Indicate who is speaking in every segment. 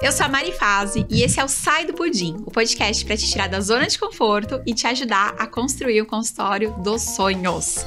Speaker 1: Eu sou a Mari Fazi e esse é o Sai do Pudim, o podcast para te tirar da zona de conforto e te ajudar a construir o consultório dos sonhos.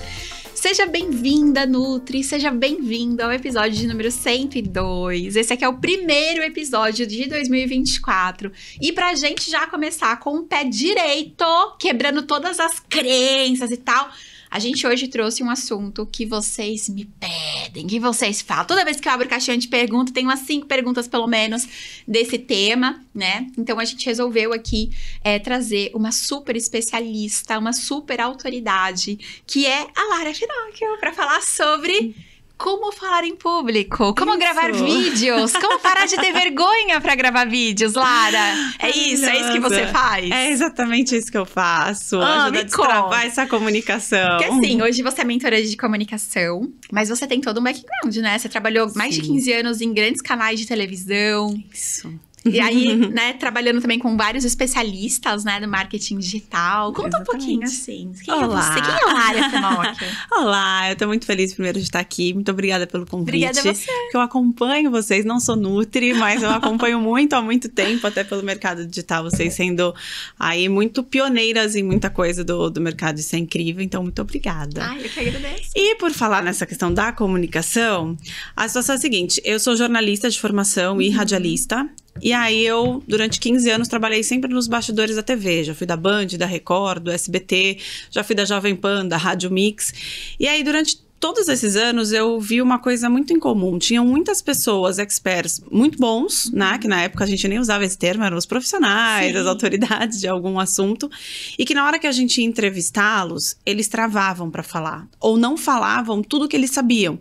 Speaker 1: Seja bem-vinda, Nutri, seja bem-vindo ao episódio de número 102. Esse aqui é o primeiro episódio de 2024. E pra gente já começar com o pé direito, quebrando todas as crenças e tal, a gente hoje trouxe um assunto que vocês me pedem, que vocês falam. Toda vez que eu abro caixinha de pergunta, tem umas cinco perguntas, pelo menos, desse tema, né? Então a gente resolveu aqui é, trazer uma super especialista, uma super autoridade, que é a Lara Finocchio, para falar sobre como falar em público, como isso. gravar vídeos, como parar de ter vergonha para gravar vídeos, Lara. É isso, é isso que você faz. É
Speaker 2: exatamente isso que eu faço. Ah, ajuda a destravar essa comunicação. Porque assim, hoje
Speaker 1: você é mentora de comunicação, mas você tem todo um background, né? Você trabalhou mais de 15 anos em grandes canais de televisão. Isso. E aí, né, trabalhando também com vários especialistas, né, do marketing
Speaker 2: digital. Conta Exatamente. um pouquinho, assim. Quem é Olá. é você? Quem é a Lara Semalker? Olá, eu tô muito feliz primeiro de estar aqui. Muito obrigada pelo convite. Obrigada a você. Que eu acompanho vocês, não sou Nutri, mas eu acompanho muito há muito tempo, até pelo mercado digital, vocês sendo aí muito pioneiras em muita coisa do, do mercado. Isso é incrível, então muito obrigada. Ai, eu
Speaker 1: que agradeço.
Speaker 2: E por falar nessa questão da comunicação, a situação é a seguinte: eu sou jornalista de formação uhum. e radialista. E aí eu, durante 15 anos, trabalhei sempre nos bastidores da TV. Já fui da Band, da Record, do SBT, já fui da Jovem Pan, da Rádio Mix. E aí, durante todos esses anos eu vi uma coisa muito incomum. Tinham muitas pessoas, experts, muito bons, né? Que na época a gente nem usava esse termo, eram os profissionais, Sim. as autoridades de algum assunto. E que na hora que a gente ia entrevistá-los, eles travavam para falar. Ou não falavam tudo o que eles sabiam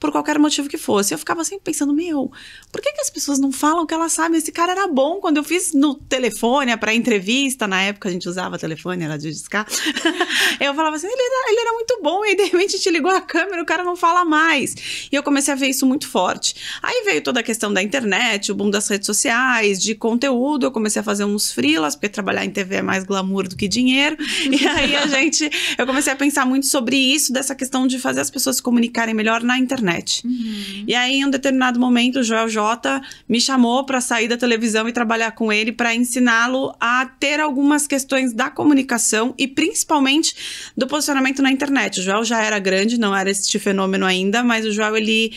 Speaker 2: por qualquer motivo que fosse. Eu ficava sempre pensando, meu, por que, que as pessoas não falam que elas sabem? Esse cara era bom quando eu fiz no telefone, para entrevista, na época a gente usava telefone, era de discar. eu falava assim, ele era, ele era muito bom, e de repente te ligou a câmera, o cara não fala mais. E eu comecei a ver isso muito forte. Aí veio toda a questão da internet, o boom das redes sociais, de conteúdo, eu comecei a fazer uns frilas, porque trabalhar em TV é mais glamour do que dinheiro. E aí a gente, eu comecei a pensar muito sobre isso, dessa questão de fazer as pessoas se comunicarem melhor na internet internet. Uhum. E aí, em um determinado momento, o Joel J me chamou para sair da televisão e trabalhar com ele para ensiná-lo a ter algumas questões da comunicação e principalmente do posicionamento na internet. O Joel já era grande, não era este fenômeno ainda, mas o Joel ele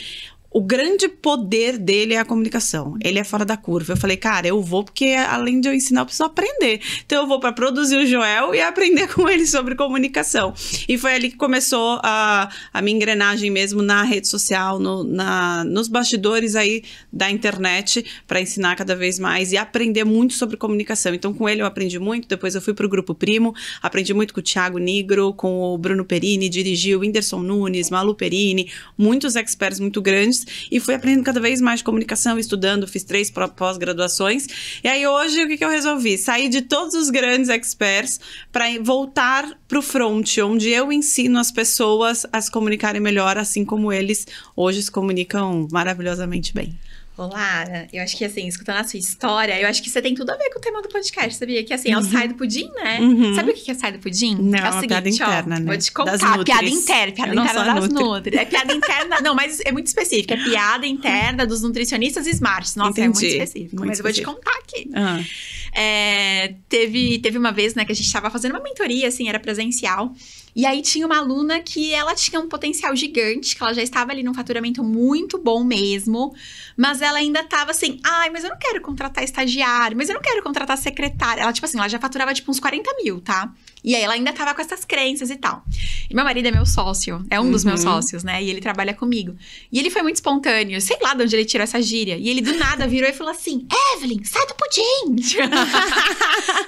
Speaker 2: o grande poder dele é a comunicação. Ele é fora da curva. Eu falei, cara, eu vou porque além de eu ensinar, eu preciso aprender. Então eu vou para produzir o Joel e aprender com ele sobre comunicação. E foi ali que começou a, a minha engrenagem mesmo na rede social, no, na, nos bastidores aí da internet, para ensinar cada vez mais e aprender muito sobre comunicação. Então com ele eu aprendi muito. Depois eu fui para o Grupo Primo, aprendi muito com o Thiago Nigro, com o Bruno Perini, dirigi o Whindersson Nunes, Malu Perini, muitos experts muito grandes e fui aprendendo cada vez mais de comunicação, estudando, fiz três pós-graduações. E aí hoje o que, que eu resolvi? Sair de todos os grandes experts para voltar para o front, onde eu ensino as pessoas a se comunicarem melhor, assim como eles hoje se comunicam maravilhosamente bem.
Speaker 1: Olá, Eu acho que, assim, escutando a sua história, eu acho que você tem tudo a ver com o tema do podcast, sabia? Que, assim, é o uhum. sai do pudim, né? Uhum. Sabe o que é sai do pudim? Não, é o é seguinte, piada ó, interna, né? Vou te contar. piada interna, piada interna das nutri. É piada interna... não, mas é muito específica. É piada interna dos nutricionistas smart. smarts. Nossa, Entendi. é muito específico. Muito mas eu vou te contar aqui. Uhum. É, teve, teve uma vez, né, que a gente estava fazendo uma mentoria, assim, era presencial. E aí tinha uma aluna que ela tinha um potencial gigante, que ela já estava ali num faturamento muito bom mesmo, mas ela ainda estava assim, ai, mas eu não quero contratar estagiário, mas eu não quero contratar secretária. Ela, tipo assim, ela já faturava tipo uns 40 mil, tá? E aí ela ainda estava com essas crenças e tal. E meu marido é meu sócio, é um uhum. dos meus uhum. sócios, né? E ele trabalha comigo. E ele foi muito espontâneo, sei lá de onde ele tirou essa gíria. E ele do nada virou e falou assim: Evelyn, sai do pudim!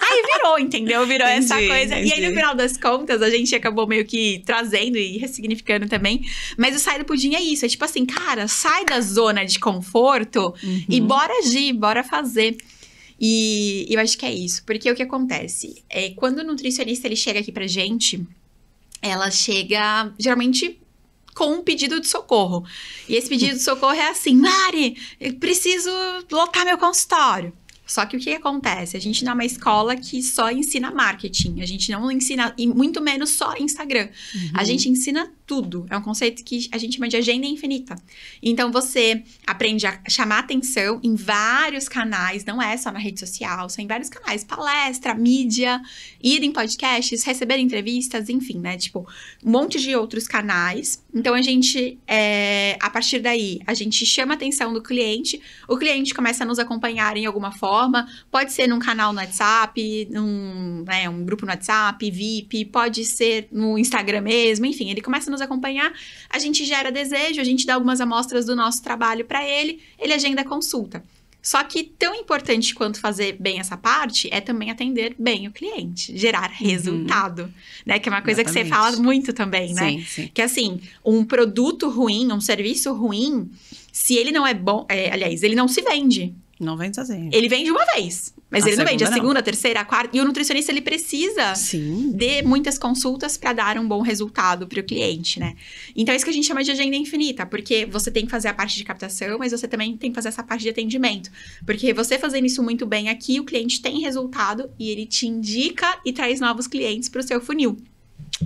Speaker 1: aí virou, entendeu? Virou entendi, essa coisa. Entendi. E aí no final das contas, a gente acabou acabou meio que trazendo e ressignificando também. Mas o sair do pudim é isso. É tipo assim, cara, sai da zona de conforto uhum. e bora agir, bora fazer. E eu acho que é isso. Porque o que acontece? é Quando o nutricionista ele chega aqui pra gente, ela chega geralmente com um pedido de socorro. E esse pedido de socorro é assim: Mari, eu preciso lotar meu consultório. Só que o que acontece? A gente não é uma escola que só ensina marketing, a gente não ensina, e muito menos só Instagram. Uhum. A gente ensina tudo. É um conceito que a gente chama de agenda infinita. Então você aprende a chamar atenção em vários canais, não é só na rede social, são em vários canais, palestra, mídia, ir em podcasts, receber entrevistas, enfim, né? Tipo, um monte de outros canais então a gente, é, a partir daí, a gente chama a atenção do cliente, o cliente começa a nos acompanhar em alguma forma, pode ser num canal no WhatsApp, num né, um grupo no WhatsApp, VIP, pode ser no Instagram mesmo, enfim, ele começa a nos acompanhar, a gente gera desejo, a gente dá algumas amostras do nosso trabalho para ele, ele agenda a consulta. Só que tão importante quanto fazer bem essa parte é também atender bem o cliente, gerar uhum. resultado, uhum. né? Que é uma coisa Exatamente. que você fala muito também, né? Sim, sim. Que assim, um produto ruim, um serviço ruim, se ele não é bom, é, aliás, ele não se vende. Não vende sozinho. Ele vende uma vez, mas a ele não vende a segunda, não. a terceira, a quarta. E o nutricionista ele precisa Sim. de muitas consultas para dar um bom resultado para o cliente, né? Então é isso que a gente chama de agenda infinita, porque você tem que fazer a parte de captação, mas você também tem que fazer essa parte de atendimento, porque você fazendo isso muito bem aqui, o cliente tem resultado e ele te indica e traz novos clientes para o seu funil.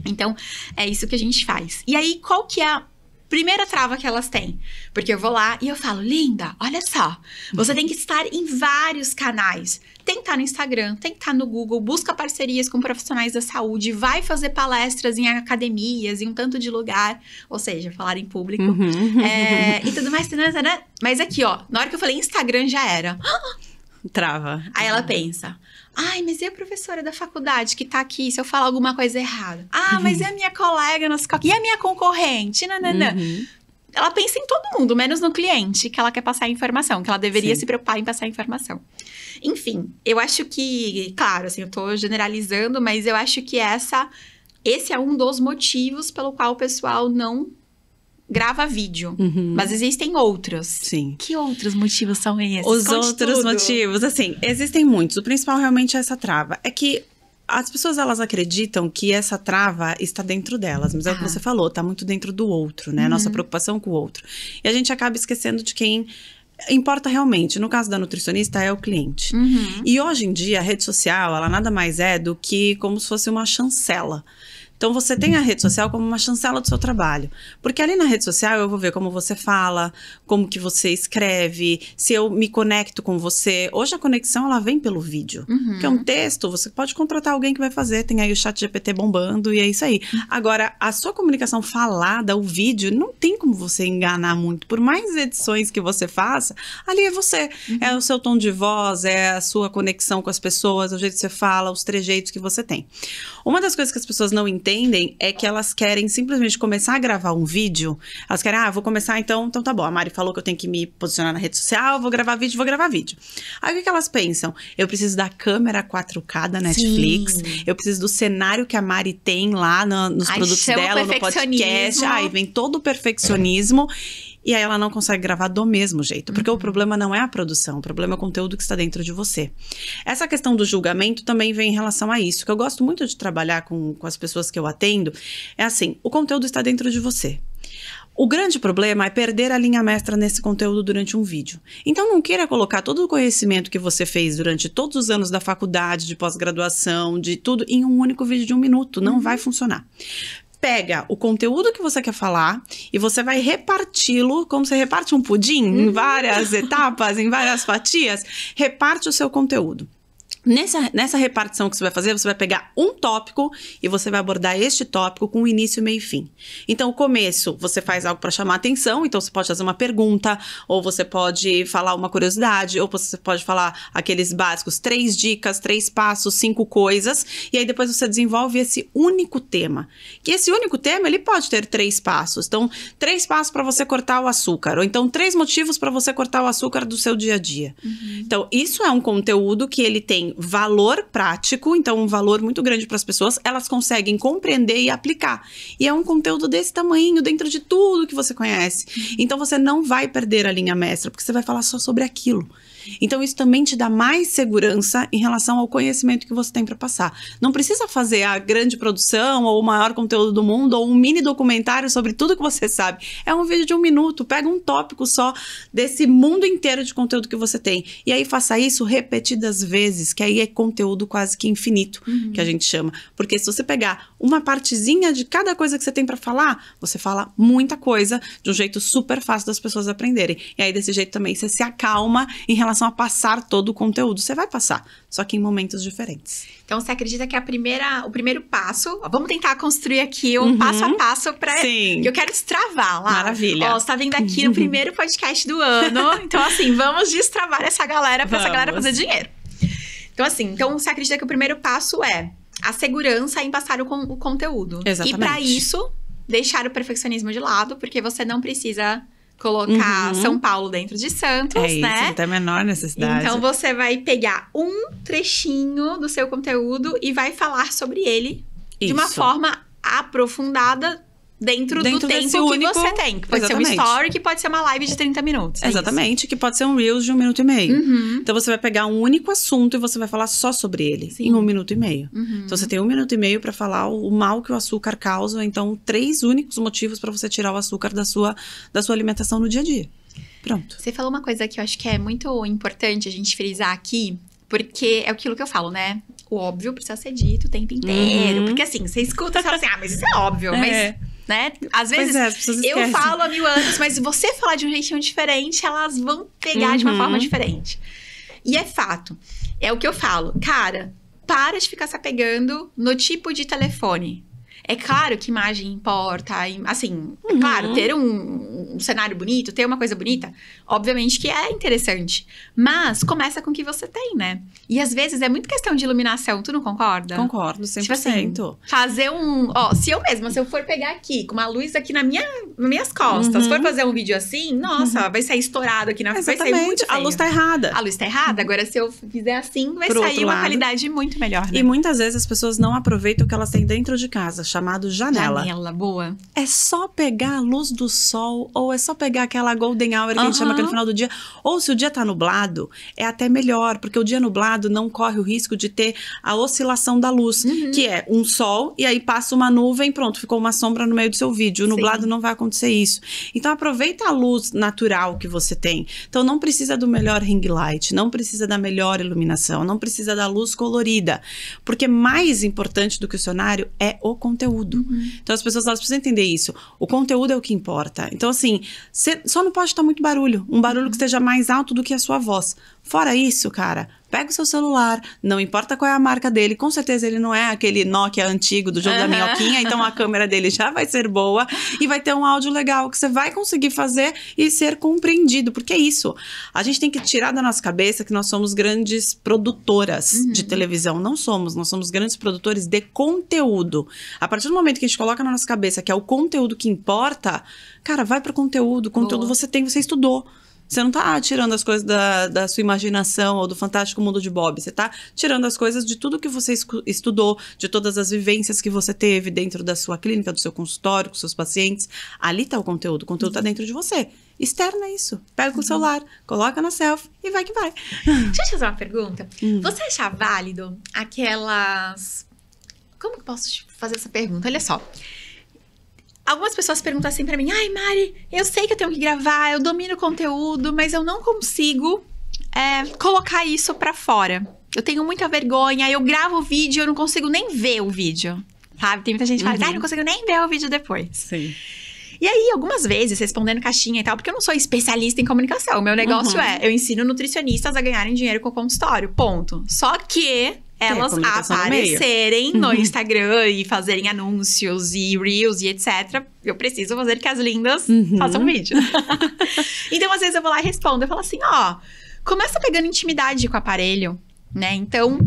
Speaker 1: Então é isso que a gente faz. E aí qual que é primeira trava que elas têm. Porque eu vou lá e eu falo, linda, olha só, você tem que estar em vários canais. Tem que estar tá no Instagram, tem que estar tá no Google, busca parcerias com profissionais da saúde, vai fazer palestras em academias, em um tanto de lugar, ou seja, falar em público. Uhum. É, e tudo mais. Mas aqui, ó, na hora que eu falei Instagram já era.
Speaker 2: Trava.
Speaker 1: Aí ela pensa, Ai, mas e a professora da faculdade que tá aqui se eu falar alguma coisa errada? Ah, mas e a minha colega nas E a minha concorrente? Nananã. Uhum. Ela pensa em todo mundo, menos no cliente, que ela quer passar a informação, que ela deveria Sim. se preocupar em passar a informação. Enfim, eu acho que, claro, assim, eu tô generalizando, mas eu acho que essa esse é um dos motivos pelo qual o pessoal não grava vídeo. Uhum. Mas
Speaker 2: existem outros. Sim.
Speaker 1: Que outros motivos são esses? Os Conte outros tudo. motivos,
Speaker 2: assim, existem muitos. O principal realmente é essa trava. É que as pessoas elas acreditam que essa trava está dentro delas, mas é o que ah. você falou, está muito dentro do outro, né? Uhum. Nossa preocupação com o outro. E a gente acaba esquecendo de quem importa realmente. No caso da nutricionista, é o cliente. Uhum. E hoje em dia, a rede social, ela nada mais é do que como se fosse uma chancela. Então você tem a rede social como uma chancela do seu trabalho, porque ali na rede social eu vou ver como você fala, como que você escreve, se eu me conecto com você. Hoje a conexão ela vem pelo vídeo, uhum. que é um texto. Você pode contratar alguém que vai fazer. Tem aí o chat GPT bombando e é isso aí. Agora a sua comunicação falada, o vídeo, não tem como você enganar muito. Por mais edições que você faça, ali é você, uhum. é o seu tom de voz, é a sua conexão com as pessoas, o jeito que você fala, os trejeitos que você tem. Uma das coisas que as pessoas não entendem entendem é que elas querem simplesmente começar a gravar um vídeo. Elas querem, ah, vou começar então, então tá bom. A Mari falou que eu tenho que me posicionar na rede social, vou gravar vídeo, vou gravar vídeo. Aí o que, que elas pensam? Eu preciso da câmera 4K da Netflix, Sim. eu preciso do cenário que a Mari tem lá no, nos Ai, produtos dela, no podcast. Aí vem todo o perfeccionismo. É e aí ela não consegue gravar do mesmo jeito, porque uhum. o problema não é a produção, o problema é o conteúdo que está dentro de você. Essa questão do julgamento também vem em relação a isso, que eu gosto muito de trabalhar com, com as pessoas que eu atendo, é assim, o conteúdo está dentro de você. O grande problema é perder a linha mestra nesse conteúdo durante um vídeo. Então não queira colocar todo o conhecimento que você fez durante todos os anos da faculdade, de pós-graduação, de tudo, em um único vídeo de um minuto. Não uhum. vai funcionar pega o conteúdo que você quer falar e você vai reparti-lo, como você reparte um pudim, em uhum. várias etapas, em várias fatias, reparte o seu conteúdo. Nessa, nessa repartição que você vai fazer, você vai pegar um tópico e você vai abordar este tópico com início, meio e fim. Então, o começo, você faz algo para chamar atenção, então você pode fazer uma pergunta, ou você pode falar uma curiosidade, ou você pode falar aqueles básicos, três dicas, três passos, cinco coisas, e aí depois você desenvolve esse único tema. Que esse único tema, ele pode ter três passos. Então, três passos para você cortar o açúcar, ou então três motivos para você cortar o açúcar do seu dia a dia. Uhum. Então, isso é um conteúdo que ele tem valor prático, então um valor muito grande para as pessoas, elas conseguem compreender e aplicar. E é um conteúdo desse tamanho dentro de tudo que você conhece. Uhum. Então você não vai perder a linha mestra, porque você vai falar só sobre aquilo. Então, isso também te dá mais segurança em relação ao conhecimento que você tem para passar. Não precisa fazer a grande produção ou o maior conteúdo do mundo ou um mini documentário sobre tudo que você sabe. É um vídeo de um minuto. Pega um tópico só desse mundo inteiro de conteúdo que você tem. E aí, faça isso repetidas vezes, que aí é conteúdo quase que infinito, uhum. que a gente chama. Porque se você pegar uma partezinha de cada coisa que você tem para falar, você fala muita coisa de um jeito super fácil das pessoas aprenderem. E aí, desse jeito também, você se acalma em relação relação a passar todo o conteúdo. Você vai passar, só que em momentos diferentes.
Speaker 1: Então você acredita que a primeira, o primeiro passo, vamos tentar construir aqui um uhum. passo a passo para Sim. Eu quero destravar lá. Maravilha. Ó, você tá vindo aqui no primeiro podcast do ano. então assim, vamos destravar essa galera para essa galera fazer dinheiro. Então assim, então você acredita que o primeiro passo é a segurança em passar o, con o conteúdo. Exatamente. E para isso, deixar o perfeccionismo de lado, porque você não precisa colocar uhum. São Paulo dentro de Santos, é isso, né? Não
Speaker 2: tem menor necessidade. Então
Speaker 1: você vai pegar um trechinho do seu conteúdo e vai falar sobre ele isso. de uma forma aprofundada dentro, dentro do tempo único... que você tem. Que pode Exatamente. ser um story, que pode ser uma live de 30 minutos. É
Speaker 2: Exatamente, isso. que pode ser um Reels de um minuto e meio. Uhum. Então você vai pegar um único assunto e você vai falar só sobre ele Sim. em um minuto e meio. Uhum. Então você tem um minuto e meio para falar o mal que o açúcar causa, então três únicos motivos para você tirar o açúcar da sua, da sua alimentação no dia a dia. Pronto.
Speaker 1: Você falou uma coisa que eu acho que é muito importante a gente frisar aqui, porque é aquilo que eu falo, né? O óbvio precisa ser dito o tempo inteiro. Uhum. Porque assim, você escuta e fala assim, ah, mas isso é óbvio. É. Mas né? Às vezes é, eu falo há mil anos, mas se você falar de um jeitinho diferente, elas vão pegar uhum. de uma forma uhum. diferente. E é fato. É o que eu falo. Cara, para de ficar se apegando no tipo de telefone. É claro que imagem importa, assim, é uhum. é claro, ter um, um, cenário bonito, ter uma coisa bonita, obviamente que é interessante. Mas começa com o que você tem, né? E às vezes é muito questão de iluminação, tu não concorda? Concordo, 100%. Tipo assim, fazer um. Ó, se eu mesma, se eu for pegar aqui, com uma luz aqui na minha, nas minhas costas, uhum. for fazer um vídeo assim, nossa, uhum. vai sair estourado aqui na frente. Vai sair muito. Feio. A luz tá errada. A luz tá errada. Agora, se eu fizer assim, vai Pro sair uma lado. qualidade
Speaker 2: muito melhor. Né? E muitas vezes as pessoas não aproveitam o que elas têm dentro de casa, chamado janela. Janela, boa. É só pegar a luz do sol, ou é só pegar aquela golden hour que uhum. a gente chama aquele final do dia. Ou se o dia tá nublado, é até melhor, porque o dia nublado não corre o risco de ter a oscilação da luz, uhum. que é um sol e aí passa uma nuvem, pronto, ficou uma sombra no meio do seu vídeo. O nublado Sim. não vai acontecer isso. Então aproveita a luz natural que você tem. Então não precisa do melhor ring light, não precisa da melhor iluminação, não precisa da luz colorida, porque mais importante do que o cenário é o conteúdo. Uhum. Então as pessoas elas precisam entender isso. O conteúdo é o que importa. Então assim, só não pode estar muito barulho, um barulho que uhum. esteja mais alto do que a sua voz, Fora isso, cara, pega o seu celular, não importa qual é a marca dele, com certeza ele não é aquele Nokia antigo do jogo uhum. da minhoquinha, então a câmera dele já vai ser boa e vai ter um áudio legal que você vai conseguir fazer e ser compreendido, porque é isso. A gente tem que tirar da nossa cabeça que nós somos grandes produtoras uhum. de televisão, não somos, nós somos grandes produtores de conteúdo. A partir do momento que a gente coloca na nossa cabeça que é o conteúdo que importa, cara, vai para conteúdo, conteúdo boa. você tem, você estudou. Você não tá tirando as coisas da, da sua imaginação ou do fantástico mundo de Bob. Você tá tirando as coisas de tudo que você estudou, de todas as vivências que você teve dentro da sua clínica, do seu consultório, com seus pacientes. Ali tá o conteúdo. O conteúdo tá dentro de você. Externa isso. Pega uhum. o celular, coloca na selfie e vai que vai. Deixa eu te fazer uma pergunta. Hum.
Speaker 1: Você acha válido aquelas. Como que posso fazer essa pergunta? Olha só. Algumas pessoas perguntam assim para mim: ai, Mari, eu sei que eu tenho que gravar, eu domino o conteúdo, mas eu não consigo é, colocar isso para fora. Eu tenho muita vergonha, eu gravo o vídeo, eu não consigo nem ver o vídeo. Sabe? Tem muita gente que fala: uhum. ai, ah, não consigo nem ver o vídeo depois. Sim. E aí, algumas vezes, respondendo caixinha e tal, porque eu não sou especialista em comunicação. O Meu negócio uhum. é, eu ensino nutricionistas a ganharem dinheiro com o consultório, ponto. Só que é, elas é, aparecerem no, no uhum. Instagram e fazerem anúncios e reels e etc. Eu preciso fazer que as lindas uhum. façam vídeo. então, às vezes eu vou lá e respondo. Eu falo assim, ó, começa pegando intimidade com o aparelho, né? Então,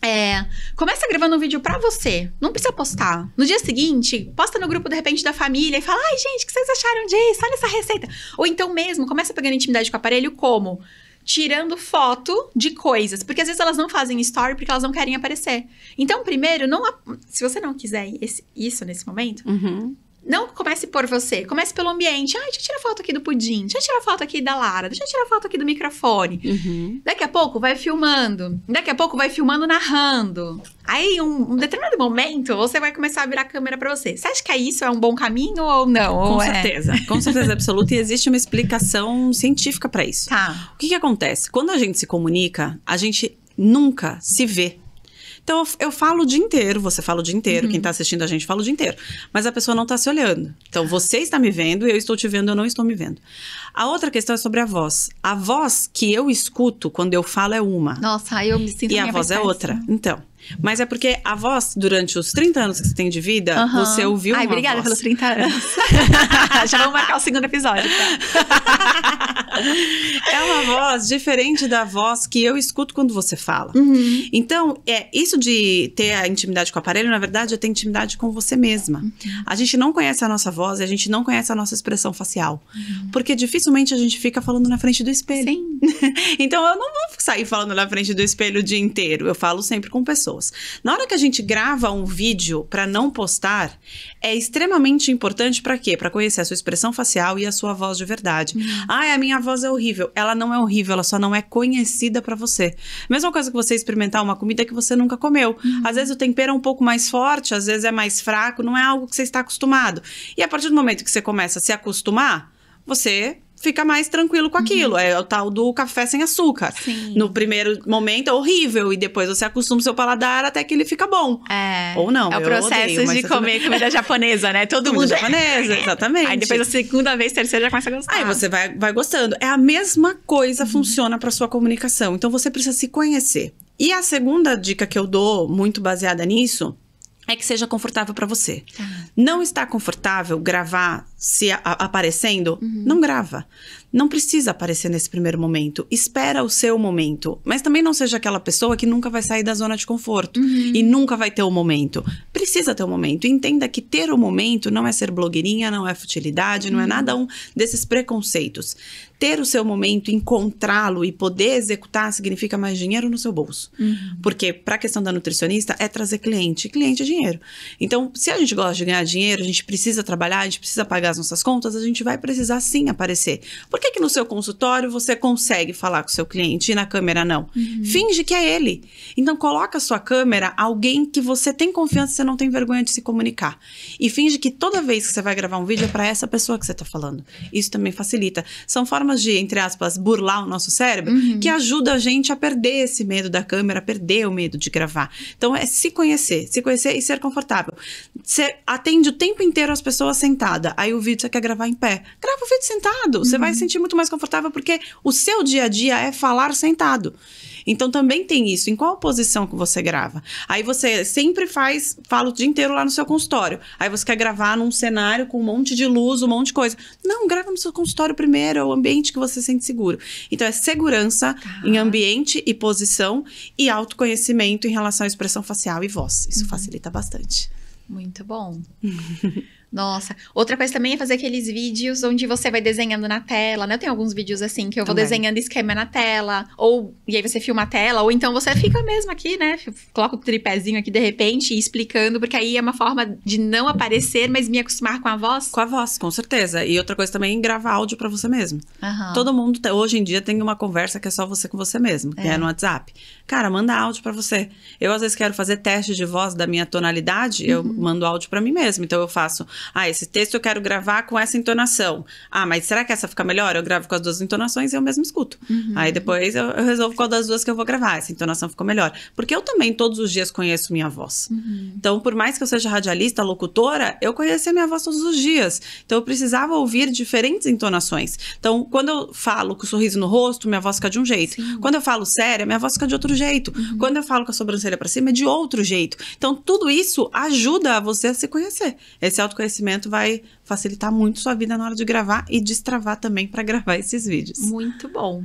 Speaker 1: é, começa gravando um vídeo para você. Não precisa postar. No dia seguinte, posta no grupo, de repente, da família e fala: ai, gente, o que vocês acharam disso? Olha essa receita. Ou então mesmo, começa pegando intimidade com o aparelho como? tirando foto de coisas. Porque às vezes elas não fazem story porque elas não querem aparecer. Então, primeiro, não. Se você não quiser esse, isso nesse momento, uhum. Não comece por você, comece pelo ambiente. Ah, deixa eu tirar foto aqui do pudim, deixa eu tirar foto aqui da Lara, deixa eu tirar foto aqui do microfone. Uhum. Daqui a pouco vai filmando, daqui a pouco vai filmando narrando. Aí, um, um determinado momento, você vai começar a virar a câmera para você. Você acha que é isso é um bom caminho ou não? Com ou é? certeza, é?
Speaker 2: com certeza absoluta. E existe uma explicação científica para isso. Tá. O que, que acontece? Quando a gente se comunica, a gente nunca se vê. Então eu, falo o dia inteiro, você fala o dia inteiro, uhum. quem tá assistindo a gente fala o dia inteiro. Mas a pessoa não tá se olhando. Então você está me vendo, eu estou te vendo, eu não estou me vendo. A outra questão é sobre a voz. A voz que eu escuto quando eu falo é uma.
Speaker 1: Nossa, aí eu me sinto E a voz é outra.
Speaker 2: Então, mas é porque a voz, durante os 30 anos que você tem de vida, uhum. você ouviu Ai, uma obrigada voz. pelos
Speaker 1: 30 anos.
Speaker 2: Já vamos marcar o segundo episódio. Tá? é uma voz diferente da voz que eu escuto quando você fala. Uhum. Então, é isso de ter a intimidade com o aparelho, na verdade, é ter intimidade com você mesma. Uhum. A gente não conhece a nossa voz e a gente não conhece a nossa expressão facial. Uhum. Porque dificilmente a gente fica falando na frente do espelho. Sim. então, eu não vou sair falando na frente do espelho o dia inteiro. Eu falo sempre com pessoas pessoas. Na hora que a gente grava um vídeo para não postar, é extremamente importante para quê? Para conhecer a sua expressão facial e a sua voz de verdade. Uhum. Ah, a minha voz é horrível. Ela não é horrível, ela só não é conhecida para você. Mesma coisa que você experimentar uma comida que você nunca comeu. Uhum. Às vezes o tempero é um pouco mais forte, às vezes é mais fraco, não é algo que você está acostumado. E a partir do momento que você começa a se acostumar, você fica mais tranquilo com uhum. aquilo. Uhum. É o tal do café sem açúcar. Sim. No primeiro momento é horrível e depois você acostuma o seu paladar até que ele fica bom. É. Ou não. É o processo odeio, de comer comida japonesa, né? Todo comida mundo japonesa, exatamente. Aí depois a segunda vez, terceira já começa a gostar. Aí você vai, vai gostando. É a mesma coisa uhum. funciona para sua comunicação. Então você precisa se conhecer. E a segunda dica que eu dou, muito baseada nisso, é que seja confortável para você. Tá. Não está confortável gravar se aparecendo, uhum. não grava. Não precisa aparecer nesse primeiro momento. Espera o seu momento. Mas também não seja aquela pessoa que nunca vai sair da zona de conforto uhum. e nunca vai ter o momento. Precisa ter o momento. Entenda que ter o momento não é ser blogueirinha, não é futilidade, uhum. não é uhum. nada um desses preconceitos. Ter o seu momento, encontrá-lo e poder executar significa mais dinheiro no seu bolso. Uhum. Porque, para a questão da nutricionista, é trazer cliente. Cliente é dinheiro. Então, se a gente gosta de ganhar dinheiro, a gente precisa trabalhar, a gente precisa pagar as nossas contas, a gente vai precisar sim aparecer. Por que, que no seu consultório você consegue falar com o seu cliente e na câmera não? Uhum. Finge que é ele. Então coloca a sua câmera alguém que você tem confiança e você não tem vergonha de se comunicar. E finge que toda vez que você vai gravar um vídeo é para essa pessoa que você está falando. Isso também facilita. São formas de, entre aspas, burlar o nosso cérebro uhum. que ajuda a gente a perder esse medo da câmera, perder o medo de gravar. Então é se conhecer, se conhecer e ser confortável. Você atende o tempo inteiro as pessoas sentada. Aí o vídeo, você quer gravar em pé. Grava o vídeo sentado. Uhum. Você vai uhum. se sentir muito mais confortável porque o seu dia a dia é falar sentado. Então também tem isso. Em qual posição que você grava? Aí você sempre faz, fala o dia inteiro lá no seu consultório. Aí você quer gravar num cenário com um monte de luz, um monte de coisa. Não, grava no seu consultório primeiro, é o ambiente que você sente seguro. Então é segurança tá. em ambiente e posição e autoconhecimento em relação à expressão facial e voz. Isso uhum. facilita bastante.
Speaker 1: Muito bom. Nossa. Outra coisa também é fazer aqueles vídeos onde você vai desenhando na tela, né? Eu tenho alguns vídeos assim que eu vou também. desenhando esquema na tela, ou e aí você filma a tela, ou então você fica mesmo aqui, né? Coloca o tripézinho aqui de repente e
Speaker 2: explicando, porque aí é uma forma de não aparecer, mas me acostumar com a voz. Com a voz, com certeza. E outra coisa também, é gravar áudio para você mesmo. Uhum. Todo mundo hoje em dia tem uma conversa que é só você com você mesmo, que é, é no WhatsApp. Cara, manda áudio para você. Eu às vezes quero fazer teste de voz da minha tonalidade, uhum. eu mando áudio para mim mesmo. Então eu faço, ah, esse texto eu quero gravar com essa entonação. Ah, mas será que essa fica melhor? Eu gravo com as duas entonações e eu mesmo escuto. Uhum. Aí depois eu, eu, resolvo qual das duas que eu vou gravar. Essa entonação ficou melhor. Porque eu também todos os dias conheço minha voz. Uhum. Então, por mais que eu seja radialista, locutora, eu conhecia minha voz todos os dias. Então eu precisava ouvir diferentes entonações. Então, quando eu falo com sorriso no rosto, minha voz fica de um jeito. Sim. Quando eu falo séria, minha voz fica de outro jeito. Uhum. Quando eu falo com a sobrancelha para cima, é de outro jeito. Então, tudo isso ajuda você a se conhecer. Esse autoconhecimento vai facilitar muito sua vida na hora de gravar e destravar também para gravar esses vídeos. Muito bom.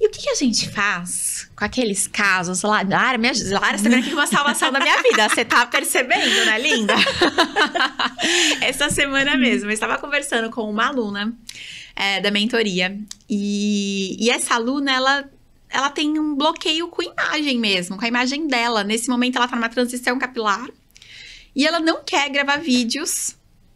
Speaker 2: E o que, que, a gente
Speaker 1: faz com aqueles casos? Lara, minha, Lara você tá aqui uma salvação da minha vida. Você tá percebendo, né, linda? Essa semana mesmo, eu estava conversando com uma aluna é, da mentoria. E, e essa aluna, ela ela tem um bloqueio com a imagem mesmo, com a imagem dela. Nesse momento ela tá numa transição capilar e ela não quer gravar vídeos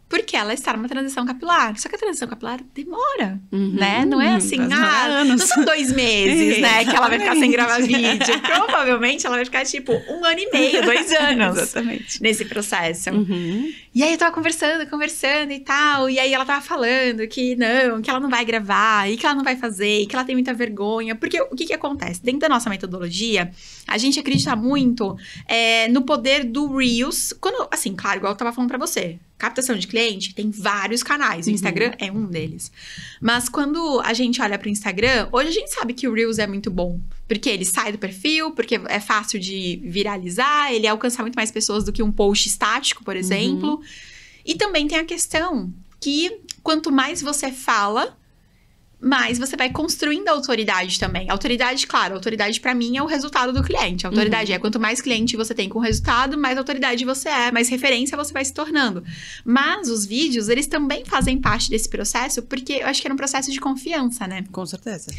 Speaker 1: porque ela está numa transição capilar. Só que a transição capilar demora, uhum, né? Não é assim, ah, anos. não são dois meses, né? Que ela vai ficar sem gravar vídeo. Provavelmente ela vai ficar, tipo, um ano e meio, dois anos. Exatamente. Nesse processo.
Speaker 2: Uhum.
Speaker 1: E aí eu tava conversando, conversando e tal. E aí ela tava falando que não, que ela não vai gravar, e que ela não vai fazer, e que ela tem muita vergonha. Porque o que que acontece? Dentro da nossa metodologia, a gente acredita muito é, no poder do Reels. Quando, assim, claro, igual eu tava falando pra você Captação de cliente tem vários canais, o uhum. Instagram uhum. é um deles. Mas quando a gente olha para o Instagram, hoje a gente sabe que o Reels é muito bom, porque ele sai do perfil, porque é fácil de viralizar, ele alcança muito mais pessoas do que um post estático, por uhum. exemplo. Uhum. E também tem a questão que quanto mais você fala, mas você vai construindo a autoridade também. Autoridade, claro, autoridade para mim é o resultado do cliente. autoridade uhum. é quanto mais cliente você tem com resultado, mais autoridade você é, mais referência você vai se tornando. Mas os vídeos, eles também fazem parte desse processo, porque eu acho que era um processo de confiança, né? Com certeza.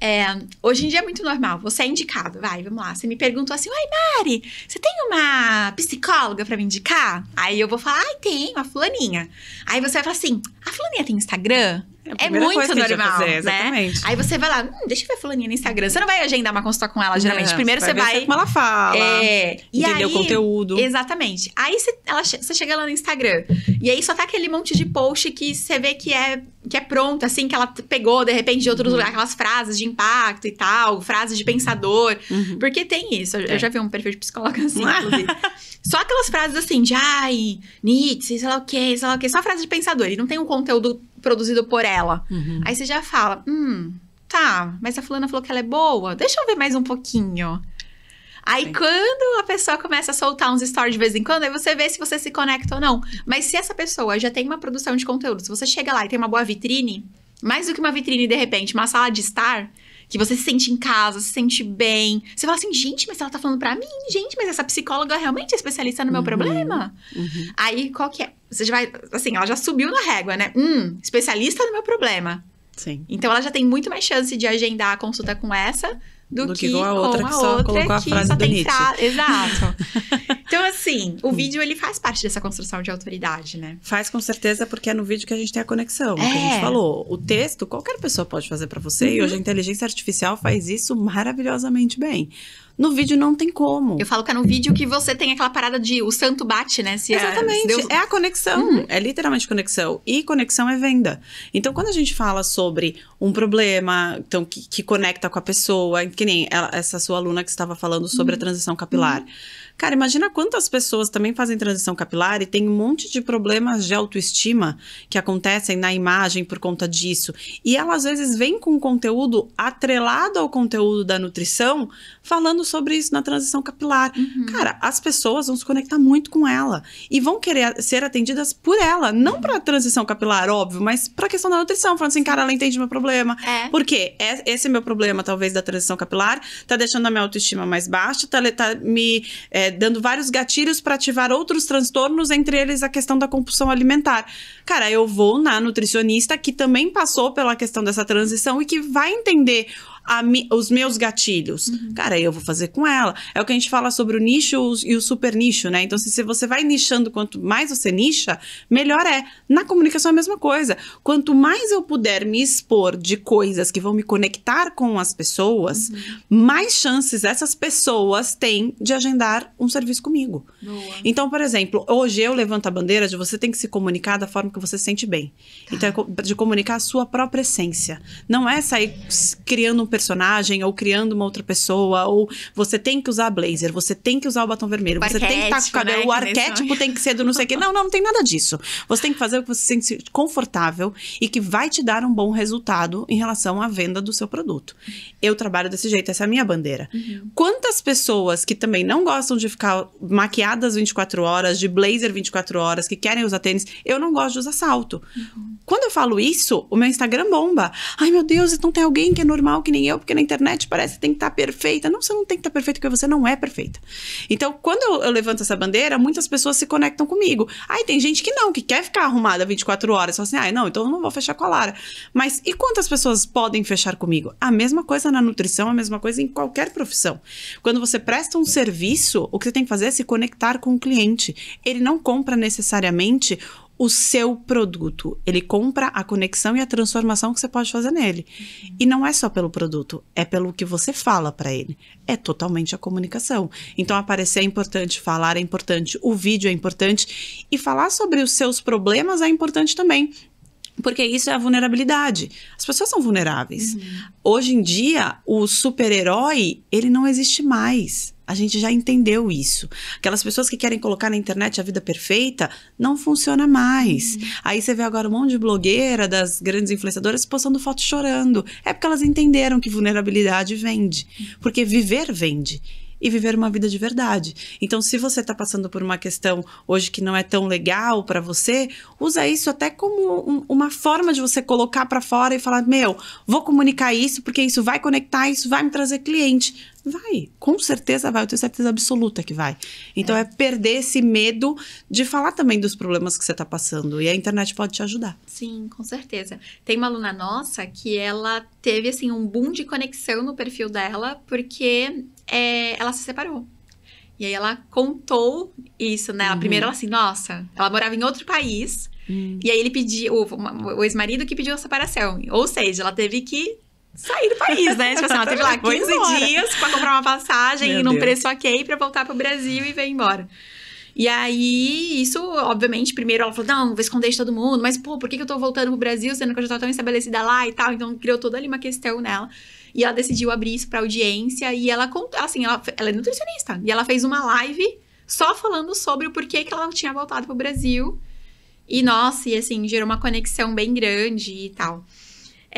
Speaker 1: É, hoje em dia é muito normal, você é indicado, vai, vamos lá. Você me perguntou assim, oi, Mari, você tem uma psicóloga para me indicar? Aí eu vou falar, ai tem uma fulaninha. Aí você vai falar assim, a fulaninha tem Instagram? É, é muito normal, fazer, né? Aí você vai lá, hum, deixa eu ver a fulaninha no Instagram. Você não vai agendar uma consulta com ela, geralmente. Não, Primeiro você vai... vai... Como ela fala, é, e aí, o conteúdo. Exatamente. Aí você, ela, você chega lá no Instagram, e aí só tá aquele monte de post que você vê que é, que é pronto, assim, que ela pegou, de repente, de outros uhum. Aquelas frases de impacto e tal, frases de pensador. Uhum. Porque tem isso. Eu, é. eu já vi um perfil de psicóloga assim, inclusive. só aquelas frases assim, de ai, Nietzsche, sei lá o quê, sei lá o quê. Só frases de pensador. E não tem um conteúdo produzido por ela. Uhum. Aí você já fala, hum, tá, mas a fulana falou que ela é boa, deixa eu ver mais um pouquinho. Aí Sim. quando a pessoa começa a soltar uns stories de vez em quando, aí você vê se você se conecta ou não. Mas se essa pessoa já tem uma produção de conteúdo, se você chega lá e tem uma boa vitrine, mais do que uma vitrine, de repente, uma sala de estar, que você se sente em casa, se sente bem. Você fala assim, gente, mas ela tá falando pra mim, gente, mas essa psicóloga é realmente é especialista no meu uhum, problema? Uhum. Aí, qual que é? Você já vai, assim, ela já subiu na régua, né? Hum, especialista no meu problema. Sim. Então ela já tem muito mais chance de agendar a consulta com essa do, do que, que com a outra com a que só outra colocou a frase do Nietzsche. Exato. então, assim, o
Speaker 2: vídeo ele faz parte dessa construção de autoridade, né? Faz com certeza, porque é no vídeo que a gente tem a conexão, é. que a gente é. falou. O texto, qualquer pessoa pode fazer para você, uhum. e hoje uhum. a inteligência artificial faz isso maravilhosamente bem. No vídeo não tem como. Eu falo que é no vídeo que você tem aquela parada de o
Speaker 1: santo bate, né? Se é Exatamente. É, Deus...
Speaker 2: é a conexão. Uhum. É literalmente conexão. E conexão é venda. Então, quando a gente fala sobre um problema então, que, que conecta com a pessoa, que nem ela, essa sua aluna que estava falando sobre uhum. a transição capilar. Uhum. Cara, imagina quantas pessoas também fazem transição capilar e tem um monte de problemas de autoestima que acontecem na imagem por conta disso. E ela às vezes vem com conteúdo atrelado ao conteúdo da nutrição, falando sobre isso na transição capilar. Uhum. Cara, as pessoas vão se conectar muito com ela e vão querer ser atendidas por ela, não para para transição capilar, óbvio, mas para a questão da nutrição, falando assim, cara, ela entende meu problema. É. Por quê? É, esse é meu problema, talvez, da transição capilar, tá deixando a minha autoestima mais baixa, tá, tá me é, dando vários gatilhos para ativar outros transtornos, entre eles a questão da compulsão alimentar. Cara, eu vou na nutricionista que também passou pela questão dessa transição e que vai entender mi, os meus gatilhos. Uhum. Cara, eu vou fazer com ela. É o que a gente fala sobre o nicho e o super nicho, né? Então, se você vai nichando, quanto mais você nicha, melhor é. Na comunicação é a mesma coisa. Quanto mais eu puder me expor de coisas que vão me conectar com as pessoas, uhum. mais chances essas pessoas têm de agendar um serviço comigo. Boa. Então, por exemplo, hoje eu levanto a bandeira de você tem que se comunicar da forma que você se sente bem. Então, tá. Então, é de comunicar a sua própria essência. Não é sair criando um personagem ou criando uma outra pessoa, ou você tem que usar blazer, você tem que usar o batom vermelho, o você tem que estar tá com o cabelo, né? o arquétipo tem que ser do não sei o quê. Não, não, não tem nada disso. Você tem que fazer o que você se sente confortável e que vai te dar um bom resultado em relação à venda do seu produto. Eu trabalho desse jeito, essa é a minha bandeira. Uhum. Quantas pessoas que também não gostam de ficar maquiadas 24 horas, de blazer 24 horas, que querem usar tênis, eu não gosto de usar salto. Uhum. Quando eu falo isso, o meu Instagram bomba. Ai, meu Deus, então tem alguém que é normal que nem eu, porque na internet parece que tem que estar tá perfeita. Não, você não tem que estar tá perfeita, porque você não é perfeita. Então, quando eu, eu levanto essa bandeira, muitas pessoas se conectam comigo. Aí tem gente que não, que quer ficar arrumada 24 horas. Fala assim, ah, não, então eu não vou fechar com a Lara. Mas e quantas pessoas podem fechar comigo? A mesma coisa na nutrição, a mesma coisa em qualquer profissão. Quando você presta um serviço, o que você tem que fazer é se conectar com o cliente. Ele não compra necessariamente o seu produto. Ele compra a conexão e a transformação que você pode fazer nele. E não é só pelo produto, é pelo que você fala para ele. É totalmente a comunicação. Então aparecer é importante, falar é importante, o vídeo é importante e falar sobre os seus problemas é importante também. Porque isso é a vulnerabilidade. As pessoas são vulneráveis. Uhum. Hoje em dia, o super-herói, ele não existe mais. A gente já entendeu isso. Aquelas pessoas que querem colocar na internet a vida perfeita não funciona mais. Uhum. Aí você vê agora um monte de blogueira das grandes influenciadoras postando fotos chorando. É porque elas entenderam que vulnerabilidade vende. Uhum. Porque viver vende e viver uma vida de verdade. Então, se você está passando por uma questão hoje que não é tão legal para você, usa isso até como um, uma forma de você colocar para fora e falar: meu, vou comunicar isso porque isso vai conectar, isso vai me trazer cliente. Vai, com certeza vai, eu tenho certeza absoluta que vai. Então é, é perder esse medo de falar também dos problemas que você está passando. E a internet pode te ajudar.
Speaker 1: Sim, com certeza. Tem uma aluna nossa que ela teve assim um boom de conexão no perfil dela porque é, ela se separou. E aí ela contou isso, né? uhum. Primeiro ela assim, nossa, ela morava em outro país. Hum. E aí ele pediu, o, o ex-marido que pediu a separação. Ou seja, ela teve que sair
Speaker 2: do país, né? Tipo assim, ela teve lá 15 dias
Speaker 1: para comprar uma passagem Meu num Deus. preço ok para voltar pro Brasil e vir embora. E aí, isso, obviamente, primeiro ela falou: não, vou esconder de todo mundo, mas pô, por que, que eu tô voltando pro Brasil sendo que eu já tava tão estabelecida lá e tal? Então criou toda ali uma questão nela. E ela decidiu abrir isso pra audiência e ela assim, ela, ela é nutricionista. E ela fez uma live só falando sobre o porquê que ela tinha voltado pro Brasil. E nossa, e assim, gerou uma conexão bem grande e tal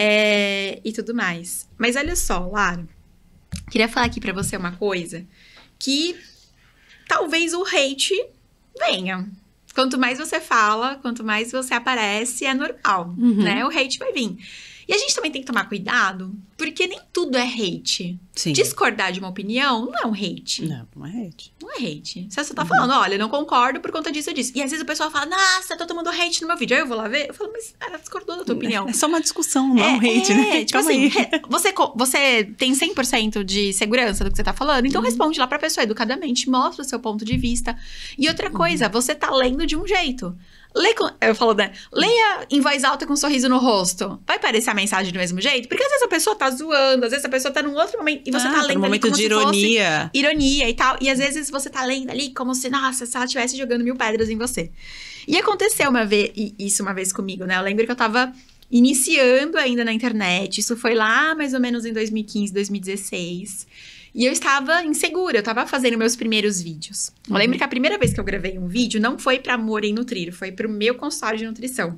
Speaker 1: é, e tudo mais. Mas olha só, Lara, queria falar aqui para você uma coisa que talvez o hate venha. Quanto mais você fala, quanto mais você aparece, é normal, uhum. né? O hate vai vir. E a gente também tem que tomar cuidado, porque nem tudo é hate. Sim. Discordar de uma opinião não é um hate. Não, não
Speaker 2: é hate. Não é
Speaker 1: hate. Você só tá uhum. falando, olha, não concordo por conta disso eu disse. E às vezes o pessoal fala, nossa, tá tomando hate no meu vídeo. Aí eu vou lá ver, eu falo, mas ela discordou da tua opinião. É só uma discussão, não é, é um hate, né? é, né? Tipo Calma assim, você, você tem 100% de segurança do que você tá falando, então uhum. responde lá pra pessoa educadamente, mostra o seu ponto de vista. E outra uhum. coisa, uhum. você tá lendo de um jeito. Lê com, eu falo, né? Leia em voz alta com um sorriso no rosto. Vai parecer a mensagem do mesmo jeito? Porque às vezes a pessoa tá zoando, às vezes a pessoa tá num outro momento e você ah, tá, tá lendo um momento de ironia. ironia e tal. E às vezes você tá lendo ali como se, nossa, se ela estivesse jogando mil pedras em você. E aconteceu uma vez, isso uma vez comigo, né? Eu lembro que eu tava iniciando ainda na internet. Isso foi lá mais ou menos em 2015, 2016. E eu estava insegura, eu estava fazendo meus primeiros vídeos. Eu lembro uhum. que a primeira vez que eu gravei um vídeo não foi para Amor em Nutrir, foi para o meu consultório de nutrição.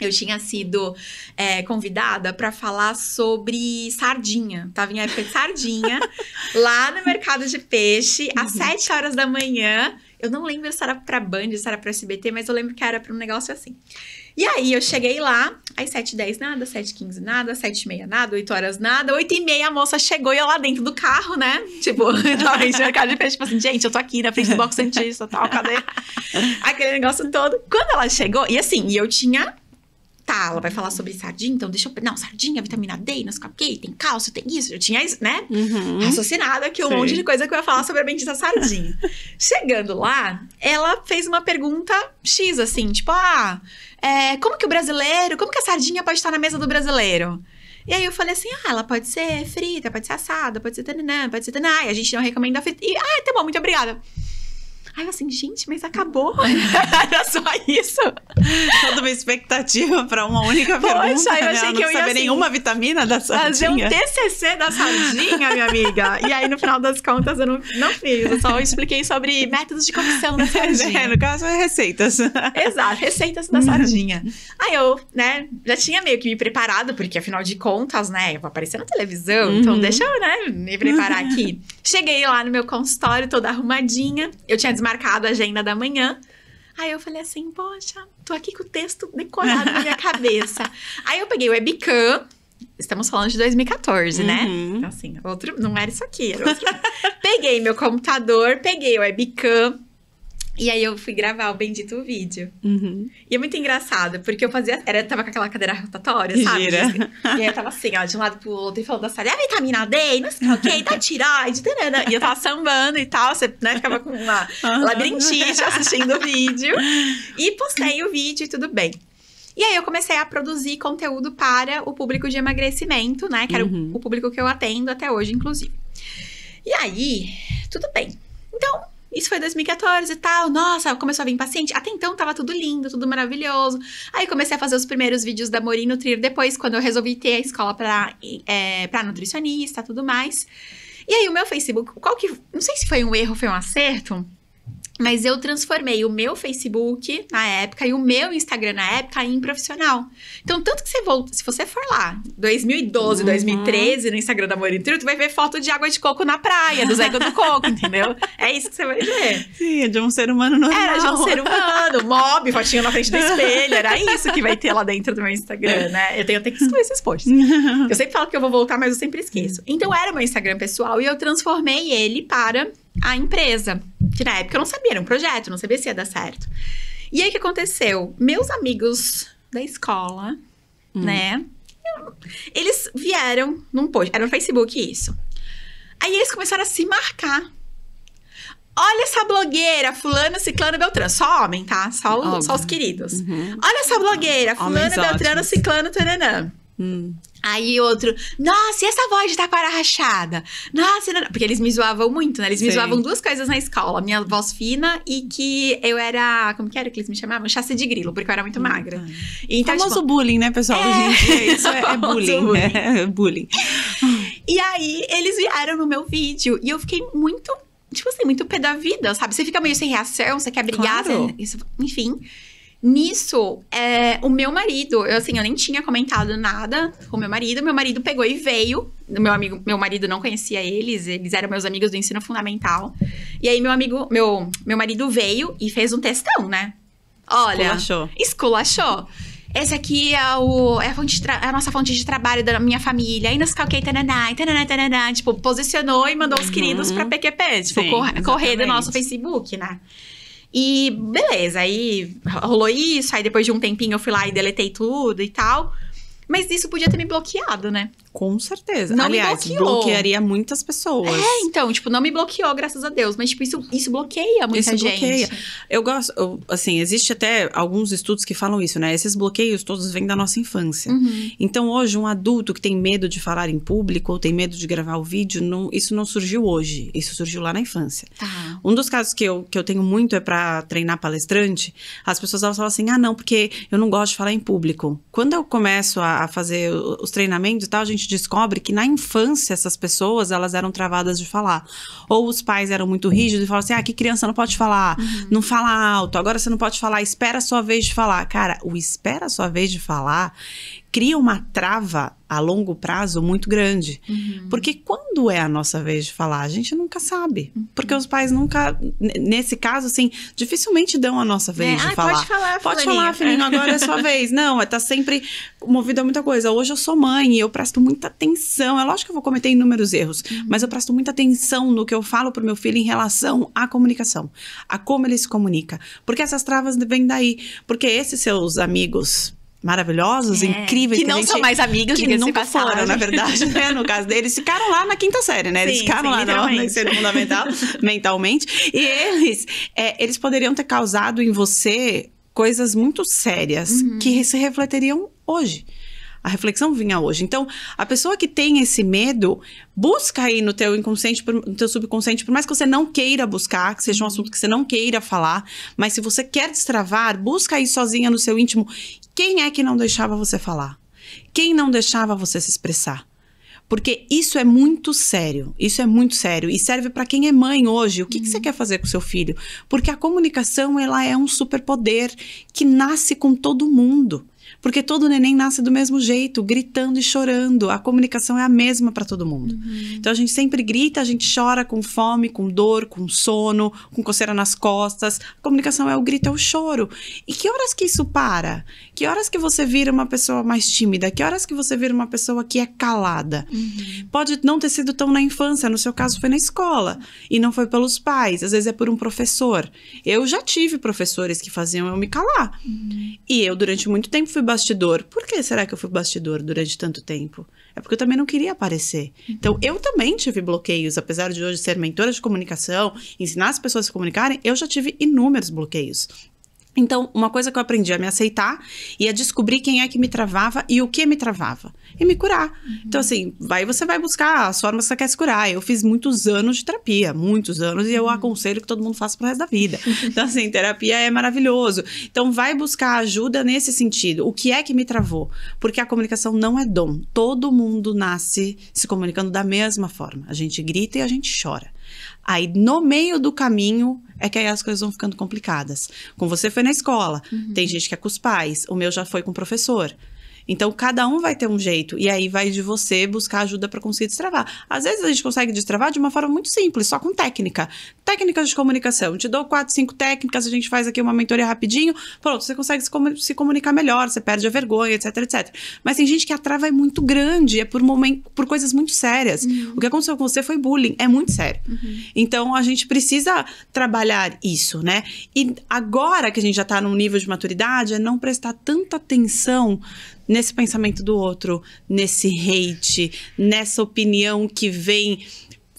Speaker 1: Eu tinha sido é, convidada para falar sobre sardinha. Tava em época de sardinha, lá no mercado de peixe, uhum. às 7 horas da manhã. Eu não lembro se era para Band, se era para SBT, mas eu lembro que era para um negócio assim. E aí eu cheguei lá, às 7h10 nada, 7h15 nada, 7h30 nada, 8 horas nada, 8h30 a moça chegou e eu lá dentro do carro, né? Uhum. Tipo, a cara de peixe, tipo assim, gente, eu tô aqui na né? frente do box cientista, tal, cadê? Aquele negócio todo. Quando ela chegou, e assim, e eu tinha tá, ela vai falar sobre sardinha, então deixa eu. Não, sardinha, vitamina D, não sei o que, tem cálcio, tem isso. Eu tinha, né? Uhum. Raciocinada um Sim. monte de coisa que eu ia falar sobre a bendita sardinha. Chegando lá, ela fez uma pergunta X, assim, tipo, ah, é, como que o brasileiro, como que a sardinha pode estar na mesa do brasileiro? E aí eu falei assim, ah, ela pode ser frita, pode ser assada, pode ser tananã, pode ser tananã. E a gente não recomenda frita. E, ah, tá bom, muito obrigada. Aí eu assim, gente, mas
Speaker 2: acabou. Era só isso. Toda uma expectativa para uma única Poxa, pergunta. Poxa, né? eu achei né? que eu não ia saber assim, nenhuma vitamina da sardinha. Fazer um TCC da sardinha, minha amiga.
Speaker 1: E aí, no final das contas, eu não, não fiz. Eu só expliquei sobre métodos de cocção da sardinha. É, no caso, é receitas. Exato, receitas da sardinha. Aí eu, né, já tinha meio que me preparado, porque afinal de contas, né, eu vou aparecer na televisão, então uhum. então deixa eu, né, me preparar aqui. Cheguei lá no meu consultório, toda arrumadinha. Eu tinha marcado a agenda da manhã. Aí eu falei assim, poxa, tô aqui com o texto decorado na minha cabeça. Aí eu peguei o webcam, estamos falando de 2014, né? uhum. né? Então, assim, outro, não era isso aqui, era outro. peguei meu computador, peguei o webcam, e aí eu fui gravar o bendito vídeo. Uhum. E é muito engraçado, porque eu fazia. Era, tava com aquela cadeira rotatória, sabe? Gira. Tipo assim. E aí eu tava assim, ó, de um lado pro outro, e falando assim, série, a é vitamina D, não sei o que, tá tiroide, E eu tava sambando e tal. Você né, ficava com uma uhum. labirintite assistindo o vídeo. E postei o vídeo e tudo bem. E aí eu comecei a produzir conteúdo para o público de emagrecimento, né? Que era uhum. o público que eu atendo até hoje, inclusive. E aí, tudo bem. Então, isso foi 2014 e tal. Nossa, começou a vir paciente. Até então tava tudo lindo, tudo maravilhoso. Aí comecei a fazer os primeiros vídeos da Mori Nutrir depois, quando eu resolvi ter a escola pra, é, pra nutricionista tudo mais. E aí o meu Facebook, qual que. Não sei se foi um erro, foi um acerto mas eu transformei o meu Facebook na época e o meu Instagram na época em profissional. Então, tanto que você volta, se você for lá, 2012, uhum. 2013, no Instagram da Moritura, tu vai ver foto de água de coco na praia, do Zé do Coco, entendeu? É isso que você vai ver.
Speaker 2: Sim, é de um ser humano
Speaker 1: normal. Era de um ser humano, mob, fotinho na frente do espelho, era isso que vai ter
Speaker 2: lá dentro do meu Instagram, é. né?
Speaker 1: Eu tenho até que excluir esses posts. Eu sempre falo que eu vou voltar, mas eu sempre esqueço. Então, era meu Instagram pessoal e eu transformei ele para a empresa. Que na época eu não sabia, era um projeto, não sabia se ia dar certo. E aí o que aconteceu? Meus amigos da escola, hum. né? eles vieram num post, era no Facebook isso. Aí eles começaram a se marcar. Olha essa blogueira, fulana, ciclano, beltrano. Só homem, tá? Só, só os queridos. Uhum. Olha essa blogueira, fulana, beltrano, ciclano, taranã. Hum. Aí outro, nossa, e essa voz de taquara rachada? Nossa, não... porque eles me zoavam muito, né? Eles Sim. me zoavam duas coisas na escola: minha voz fina e que eu era. Como que era que eles me chamavam? Chassi de grilo, porque eu era muito hum, magra. Tá. Então, famoso tipo, bullying, né, pessoal? É, Gente, é isso é, é bullying. Né? bullying. É bullying. e aí eles vieram no meu vídeo e eu fiquei muito, tipo assim, muito pé da vida, sabe? Você fica meio sem reação, você quer brigar, claro. você... enfim. Nisso, é, o meu marido, eu assim, eu nem tinha comentado nada com meu marido. Meu marido pegou e veio. Meu amigo, meu marido não conhecia eles, eles eram meus amigos do ensino fundamental. E aí meu amigo, meu, meu marido veio e fez um testão né? Olha, esculachou. Esculachou. Esse aqui é, o, é a, é a, nossa fonte de trabalho da minha família. Ainda nos calquei, tananá, tananá, tananá. Tipo, posicionou e mandou os uhum. queridos pra PQP. Uhum. Tipo, Sim, cor- correr do nosso Facebook, né? E beleza, aí rolou isso, aí depois de um tempinho eu fui lá e deletei tudo e tal. Mas isso podia ter me bloqueado, né? Com certeza. Não Aliás, bloquearia muitas pessoas. É, então, tipo, não me bloqueou, graças a Deus. Mas, tipo, isso, isso bloqueia muita isso gente. bloqueia.
Speaker 2: Eu gosto, eu, assim, existe até alguns estudos que falam isso, né? Esses bloqueios todos vêm da nossa infância. Uhum. Então, hoje, um adulto que tem medo de falar em público ou tem medo de gravar o vídeo, não, isso não surgiu hoje. Isso surgiu lá na infância. Tá. Um dos casos que eu, que eu tenho muito é para treinar palestrante. As pessoas elas falam assim, ah, não, porque eu não gosto de falar em público. Quando eu começo a, a fazer os treinamentos e tal, a gente gente descobre que na infância essas pessoas elas eram travadas de falar. Ou os pais eram muito rígidos e falavam assim: ah, que criança não pode falar, uhum. não fala alto, agora você não pode falar, espera a sua vez de falar. Cara, o espera a sua vez de falar cria uma trava a longo prazo muito grande. Uhum. Porque quando é a nossa vez de falar, a gente nunca sabe. Uhum. Porque os pais nunca, nesse caso, assim, dificilmente dão a nossa vez é. de ah, falar. Pode falar, pode falar, filhinho, agora é a sua vez. Não, é tá sempre movido a muita coisa. Hoje eu sou mãe e eu presto muita atenção. É lógico que eu vou cometer inúmeros erros, uhum. mas eu presto muita atenção no que eu falo pro meu filho em relação à comunicação, a como ele se comunica. Porque essas travas vêm daí. Porque esses seus amigos maravilhosos, é, incríveis. Que, que não gente, são mais amigos, que nunca foram, na verdade, né? No caso deles, ficaram lá na quinta série, né? Eles sim, ficaram sim, lá no ensino fundamental, mentalmente. E eles, é, eles poderiam ter causado em você coisas muito sérias uhum. que se refletiriam hoje. A reflexão vinha hoje. Então, a pessoa que tem esse medo, busca aí no teu inconsciente, no teu subconsciente, por mais que você não queira buscar, que seja um uhum. assunto que você não queira falar, mas se você quer destravar, busca aí sozinha no seu íntimo quem é que não deixava você falar? Quem não deixava você se expressar? Porque isso é muito sério. Isso é muito sério. E serve para quem é mãe hoje. O que, uhum. que, você uhum. quer fazer com seu filho? Porque a comunicação, ela é um superpoder que nasce com todo mundo. Porque todo neném nasce do mesmo jeito, gritando e chorando. A comunicação é a mesma para todo mundo. Uhum. Então a gente sempre grita, a gente chora com fome, com dor, com sono, com coceira nas costas. A comunicação é o grito, é o choro. E que horas que isso para? Que horas que você vira uma pessoa mais tímida? Que horas que você vira uma pessoa que é calada? Uhum. Pode não ter sido tão na infância, no seu caso foi na escola e não foi pelos pais, às vezes é por um professor. Eu já tive professores que faziam eu me calar. Uhum. E eu durante muito tempo fui bastidor. Por que será que eu fui bastidor durante tanto tempo? É porque eu também não queria aparecer. Uhum. Então eu também tive bloqueios, apesar de hoje ser mentora de comunicação, ensinar as pessoas a se comunicarem, eu já tive inúmeros bloqueios. Então, uma coisa que eu aprendi a me aceitar e a descobrir quem é que me travava e o que me travava. E me curar. Uhum. Então, assim, vai você vai buscar as formas que você quer se curar. Eu fiz muitos anos de terapia, muitos anos, e eu uhum. aconselho que todo mundo faça pro resto da vida. então, assim, terapia é maravilhoso. Então, vai buscar ajuda nesse sentido. O que é que me travou? Porque a comunicação não é dom. Todo mundo nasce se comunicando da mesma forma. A gente grita e a gente chora. Aí, no meio do caminho, é que aí as coisas vão ficando complicadas. Com você foi na escola, uhum. tem gente que é com os pais, o meu já foi com o professor. Então, cada um vai ter um jeito. E aí vai de você buscar ajuda para conseguir destravar. Às vezes a gente consegue destravar de uma forma muito simples, só com técnica. Técnicas de comunicação. Te dou quatro, cinco técnicas, a gente faz aqui uma mentoria rapidinho. Pronto, você consegue se comunicar melhor, você perde a vergonha, etc, etc. Mas tem gente que a trava é muito grande, é por, por coisas muito sérias. Uhum. O que aconteceu com você foi bullying, é muito sério. Uhum. Então, a gente precisa trabalhar isso, né? E agora que a gente já tá num nível de maturidade, é não prestar tanta atenção nesse pensamento do outro, nesse hate, nessa opinião que vem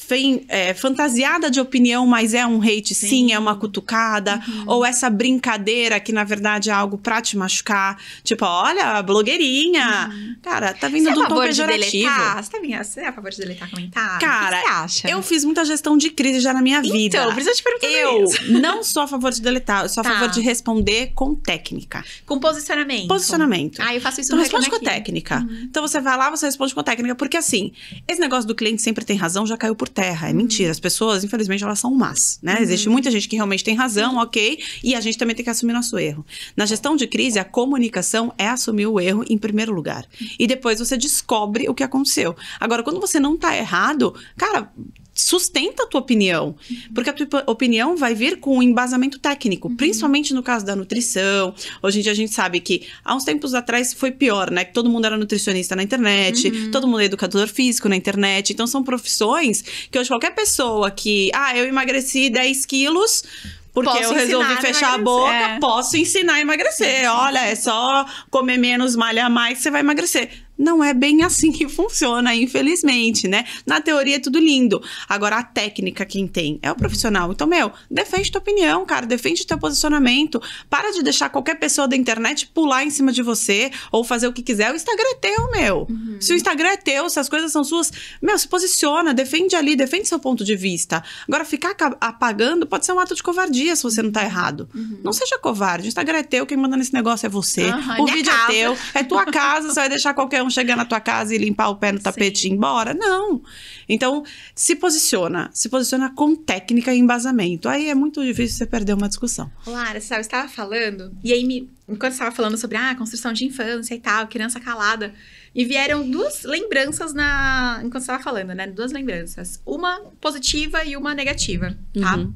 Speaker 2: Fem, é, fantasiada de opinião, mas é um hate, sim, sim é uma cutucada, uhum. ou essa brincadeira que na verdade é algo pra te machucar, tipo, olha, blogueirinha, uhum. cara, tá vindo você do é a tom pejorativo. De deletar? Você,
Speaker 1: tá vindo, você é a favor de deletar comentários? Cara, o que você
Speaker 2: acha? eu fiz muita gestão de crise já na minha então, vida. Então, precisa te perguntar Eu isso. não sou a favor de deletar, eu sou tá. a favor de responder com técnica. Com posicionamento? Posicionamento. Ah, eu faço isso então, responde com aqui. técnica. Uhum. Então você vai lá, você responde com técnica, porque assim, esse negócio do cliente sempre tem razão já caiu por terra. É uhum. mentira. As pessoas, infelizmente, elas são más, né? Uhum. Existe muita gente que realmente tem razão, ok, e a gente também tem que assumir nosso erro. Na gestão de crise, a comunicação é assumir o erro em primeiro lugar. E depois você descobre o que aconteceu. Agora, quando você não tá errado, cara, sustenta a tua opinião, uhum. porque a tua opinião vai vir com um embasamento técnico, uhum. principalmente no caso da nutrição. Hoje em dia a gente sabe que há uns tempos atrás foi pior, né? Que todo mundo era nutricionista na internet, uhum. todo mundo é educador físico na internet. Então são profissões que hoje qualquer pessoa que, ah, eu emagreci 10 quilos, porque posso eu resolvi fechar a, a boca, é. posso ensinar a emagrecer. Olha, é só comer menos, malhar mais, você vai emagrecer não é bem assim que funciona, infelizmente, né? Na teoria é tudo lindo. Agora, a técnica quem tem é o profissional. Então, meu, defende tua opinião, cara, defende teu posicionamento. Para de deixar qualquer pessoa da internet pular em cima de você ou fazer o que quiser. O Instagram é teu, meu. Uhum. Se o Instagram é teu, se as coisas são suas, meu, se posiciona, defende ali, defende seu ponto de vista. Agora, ficar apagando pode ser um ato de covardia se você não tá errado. Uhum. Não seja covarde. O Instagram é teu, quem manda nesse negócio é você. Uhum, o vídeo é casa. é teu, é tua casa, você vai deixar qualquer um chegar na tua casa e limpar o pé no tapete Sim. e ir embora. Não. Então, se posiciona. Se posiciona com técnica e embasamento. Aí é muito difícil você perder uma discussão.
Speaker 1: Lara, você estava falando, e aí, me, enquanto estava falando sobre a ah, construção de infância e tal, criança calada, e vieram duas lembranças na. Enquanto estava falando, né? Duas lembranças. Uma positiva e uma negativa, tá? Uhum.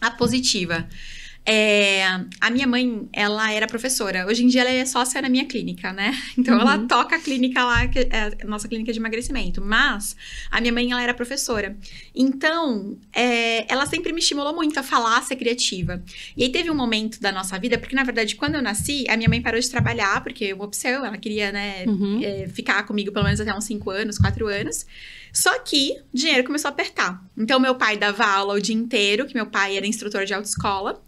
Speaker 1: A positiva. É, a minha mãe, ela era professora. Hoje em dia ela é sócia na minha clínica, né? Então uhum. ela toca a clínica lá, que é a nossa clínica de emagrecimento. Mas a minha mãe, ela era professora. Então, é, ela sempre me estimulou muito a falar, a ser criativa. E aí teve um momento da nossa vida, porque na verdade, quando eu nasci, a minha mãe parou de trabalhar, porque uma opção, ela queria, né, uhum. é, ficar comigo pelo menos até uns 5 anos, 4 anos. Só que dinheiro começou a apertar. Então, meu pai dava aula o dia inteiro, que meu pai era instrutor de autoescola.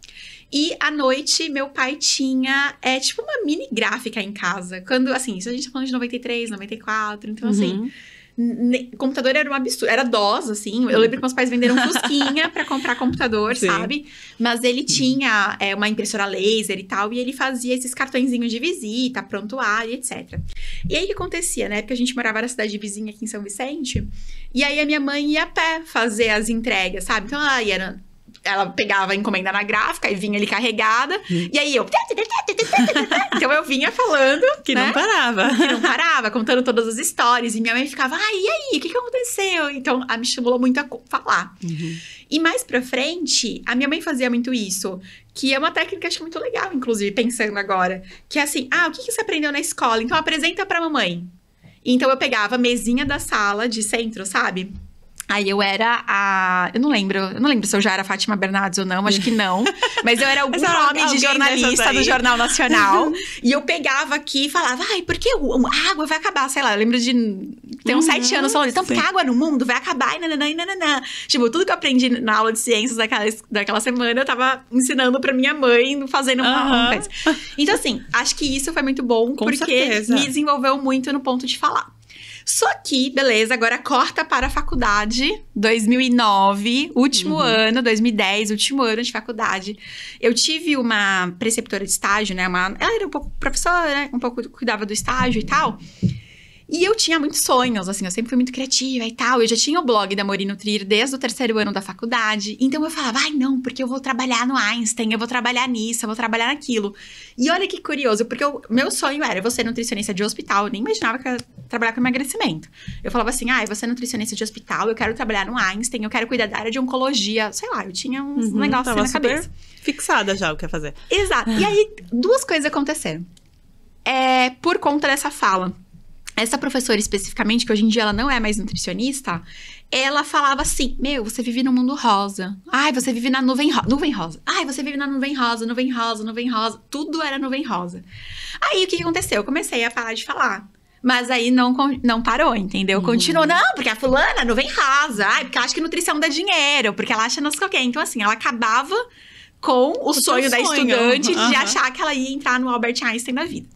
Speaker 1: E à noite, meu pai tinha, é, tipo, uma mini gráfica em casa. Quando, assim, isso a gente tá falando de 93, 94, então, assim, uhum. assim... Computador era um absurdo, era DOS, assim. Eu lembro que meus pais venderam fusquinha para comprar computador, Sim. sabe? Mas ele tinha é, uma impressora laser e tal, e ele fazia esses cartõezinhos de visita, prontuário, etc. E aí o que acontecia, né? Porque a gente morava na cidade vizinha aqui em São Vicente, e aí a minha mãe ia a pé fazer as entregas, sabe? Então ah, ela ia ela pegava a encomenda na gráfica e vinha ali carregada. Hum. E aí eu. então eu vinha falando. Que né? não parava. Que não parava, contando todas as histórias. E minha mãe ficava, ah, e aí? O que, que aconteceu? Então ela me estimulou muito a falar. Uhum. E mais pra frente, a minha mãe fazia muito isso. Que é uma técnica, acho que muito legal, inclusive, pensando agora. Que é assim, ah, o que, que você aprendeu na escola? Então apresenta pra mamãe. Então eu pegava a mesinha da sala de centro, sabe? Aí eu era a. Eu não lembro, eu não lembro se eu já era Fátima Bernardes ou não, acho que não. Mas eu era algum nome de jornalista do Jornal Nacional. e eu pegava aqui e falava, ai, porque a água vai acabar, sei lá, eu lembro de ter uns uhum, sete anos falando, então, porque a água no mundo vai acabar, e nananã, e nananã. Tipo, tudo que eu aprendi na aula de ciências daquela, daquela semana, eu tava ensinando pra minha mãe, fazendo uma, uhum. Então, assim, acho que isso foi muito bom, Com porque certeza. me desenvolveu muito no ponto de falar. Só que, beleza, agora corta para a faculdade, 2009, último uhum. ano, 2010, último ano de faculdade. Eu tive uma preceptora de estágio, né? Uma, ela era um pouco professora, né? um pouco cuidava do estágio e tal. E eu tinha muitos sonhos, assim, eu sempre fui muito criativa e tal. Eu já tinha o blog da Morino Trier desde o terceiro ano da faculdade. Então eu falava, ai não, porque eu vou trabalhar no Einstein, eu vou trabalhar nisso, eu vou trabalhar naquilo. E olha que curioso, porque o meu sonho era eu ser nutricionista de hospital. Eu nem imaginava que eu ia trabalhar com emagrecimento. Eu falava assim, ai, ah, você nutricionista de hospital, eu quero trabalhar no Einstein, eu quero cuidar da área de oncologia. Sei lá, eu tinha um uhum, negócio assim na cabeça.
Speaker 2: Fixada já o que ia fazer.
Speaker 1: Exato. e aí, duas coisas aconteceram. É, por conta dessa fala essa professora especificamente, que hoje em dia ela não é mais nutricionista, ela falava assim: Meu, você vive no mundo rosa. Ai, você vive na nuvem, ro nuvem rosa. Ai, você vive na nuvem rosa, nuvem rosa, nuvem rosa. Tudo era nuvem rosa. Aí o que aconteceu? Eu comecei a parar de falar. Mas aí não, não parou, entendeu? Uhum. Continuou, não, porque a fulana não vem rasa. Ai, porque ela acha que nutrição dá dinheiro, porque ela acha não sei o quê. Então, assim, ela acabava com o, o sonho da estudante uhum. de achar que ela ia entrar no Albert Einstein da vida.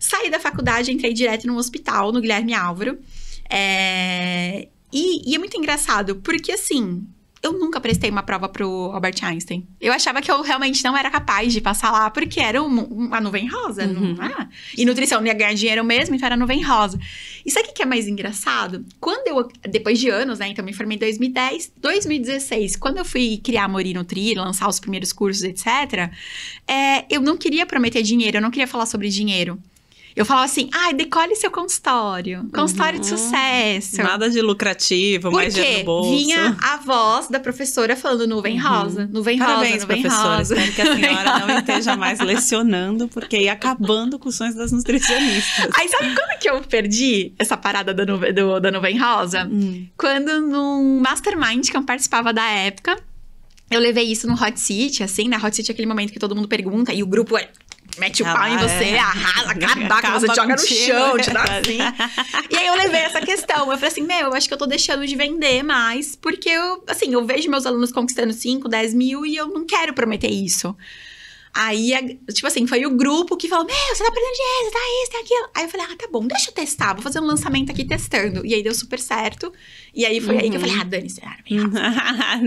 Speaker 1: Saí da faculdade, entrei direto no hospital, no Guilherme Álvaro. É... E, e é muito engraçado, porque assim, eu nunca prestei uma prova pro Albert Einstein. Eu achava que eu realmente não era capaz de passar lá, porque era um, uma nuvem rosa, uhum. não é? E nutrição não ia ganhar dinheiro mesmo, então era nuvem rosa. E sabe o que é mais engraçado? Quando eu, depois de anos, né, então me formei em 2010, 2016, quando eu fui criar a Mori Nutrir, lançar os primeiros cursos, etc., é, eu não queria prometer dinheiro, eu não queria falar sobre dinheiro. Eu falava assim, ai, ah, decole seu consultório. Consultório uhum. de sucesso.
Speaker 2: Nada de lucrativo, Por mais quê? dinheiro no bolso. Vinha
Speaker 1: a voz da professora falando nuvem uhum. rosa, nuvem Parabéns, rosa, nuvem professora. rosa. Espero que a senhora
Speaker 2: não esteja mais lecionando, porque ia acabando com os sonhos das nutricionistas. Aí sabe quando é que eu
Speaker 1: perdi essa parada da, nuvem, do, da nuvem rosa? Hum. Quando num mastermind que eu participava da época, eu levei isso no Hot City, assim, na né? Hot City é aquele momento que todo mundo pergunta e o grupo é mete ah, o pau em é. você, é. arrasa, com você joga no chão, te dá assim. e aí eu levei essa questão. Eu falei assim, meu, eu acho que eu tô deixando de vender mais, porque eu, assim, eu vejo meus alunos conquistando 5, 10 mil e eu não quero prometer isso. Aí, tipo assim, foi o grupo que falou: Meu, você tá perdendo dinheiro, tá isso, tem tá aquilo. Aí eu falei: Ah, tá bom, deixa eu testar, vou fazer um lançamento aqui testando. E aí deu super certo. E aí foi uhum. aí que eu falei: Ah, Dani, você que uhum.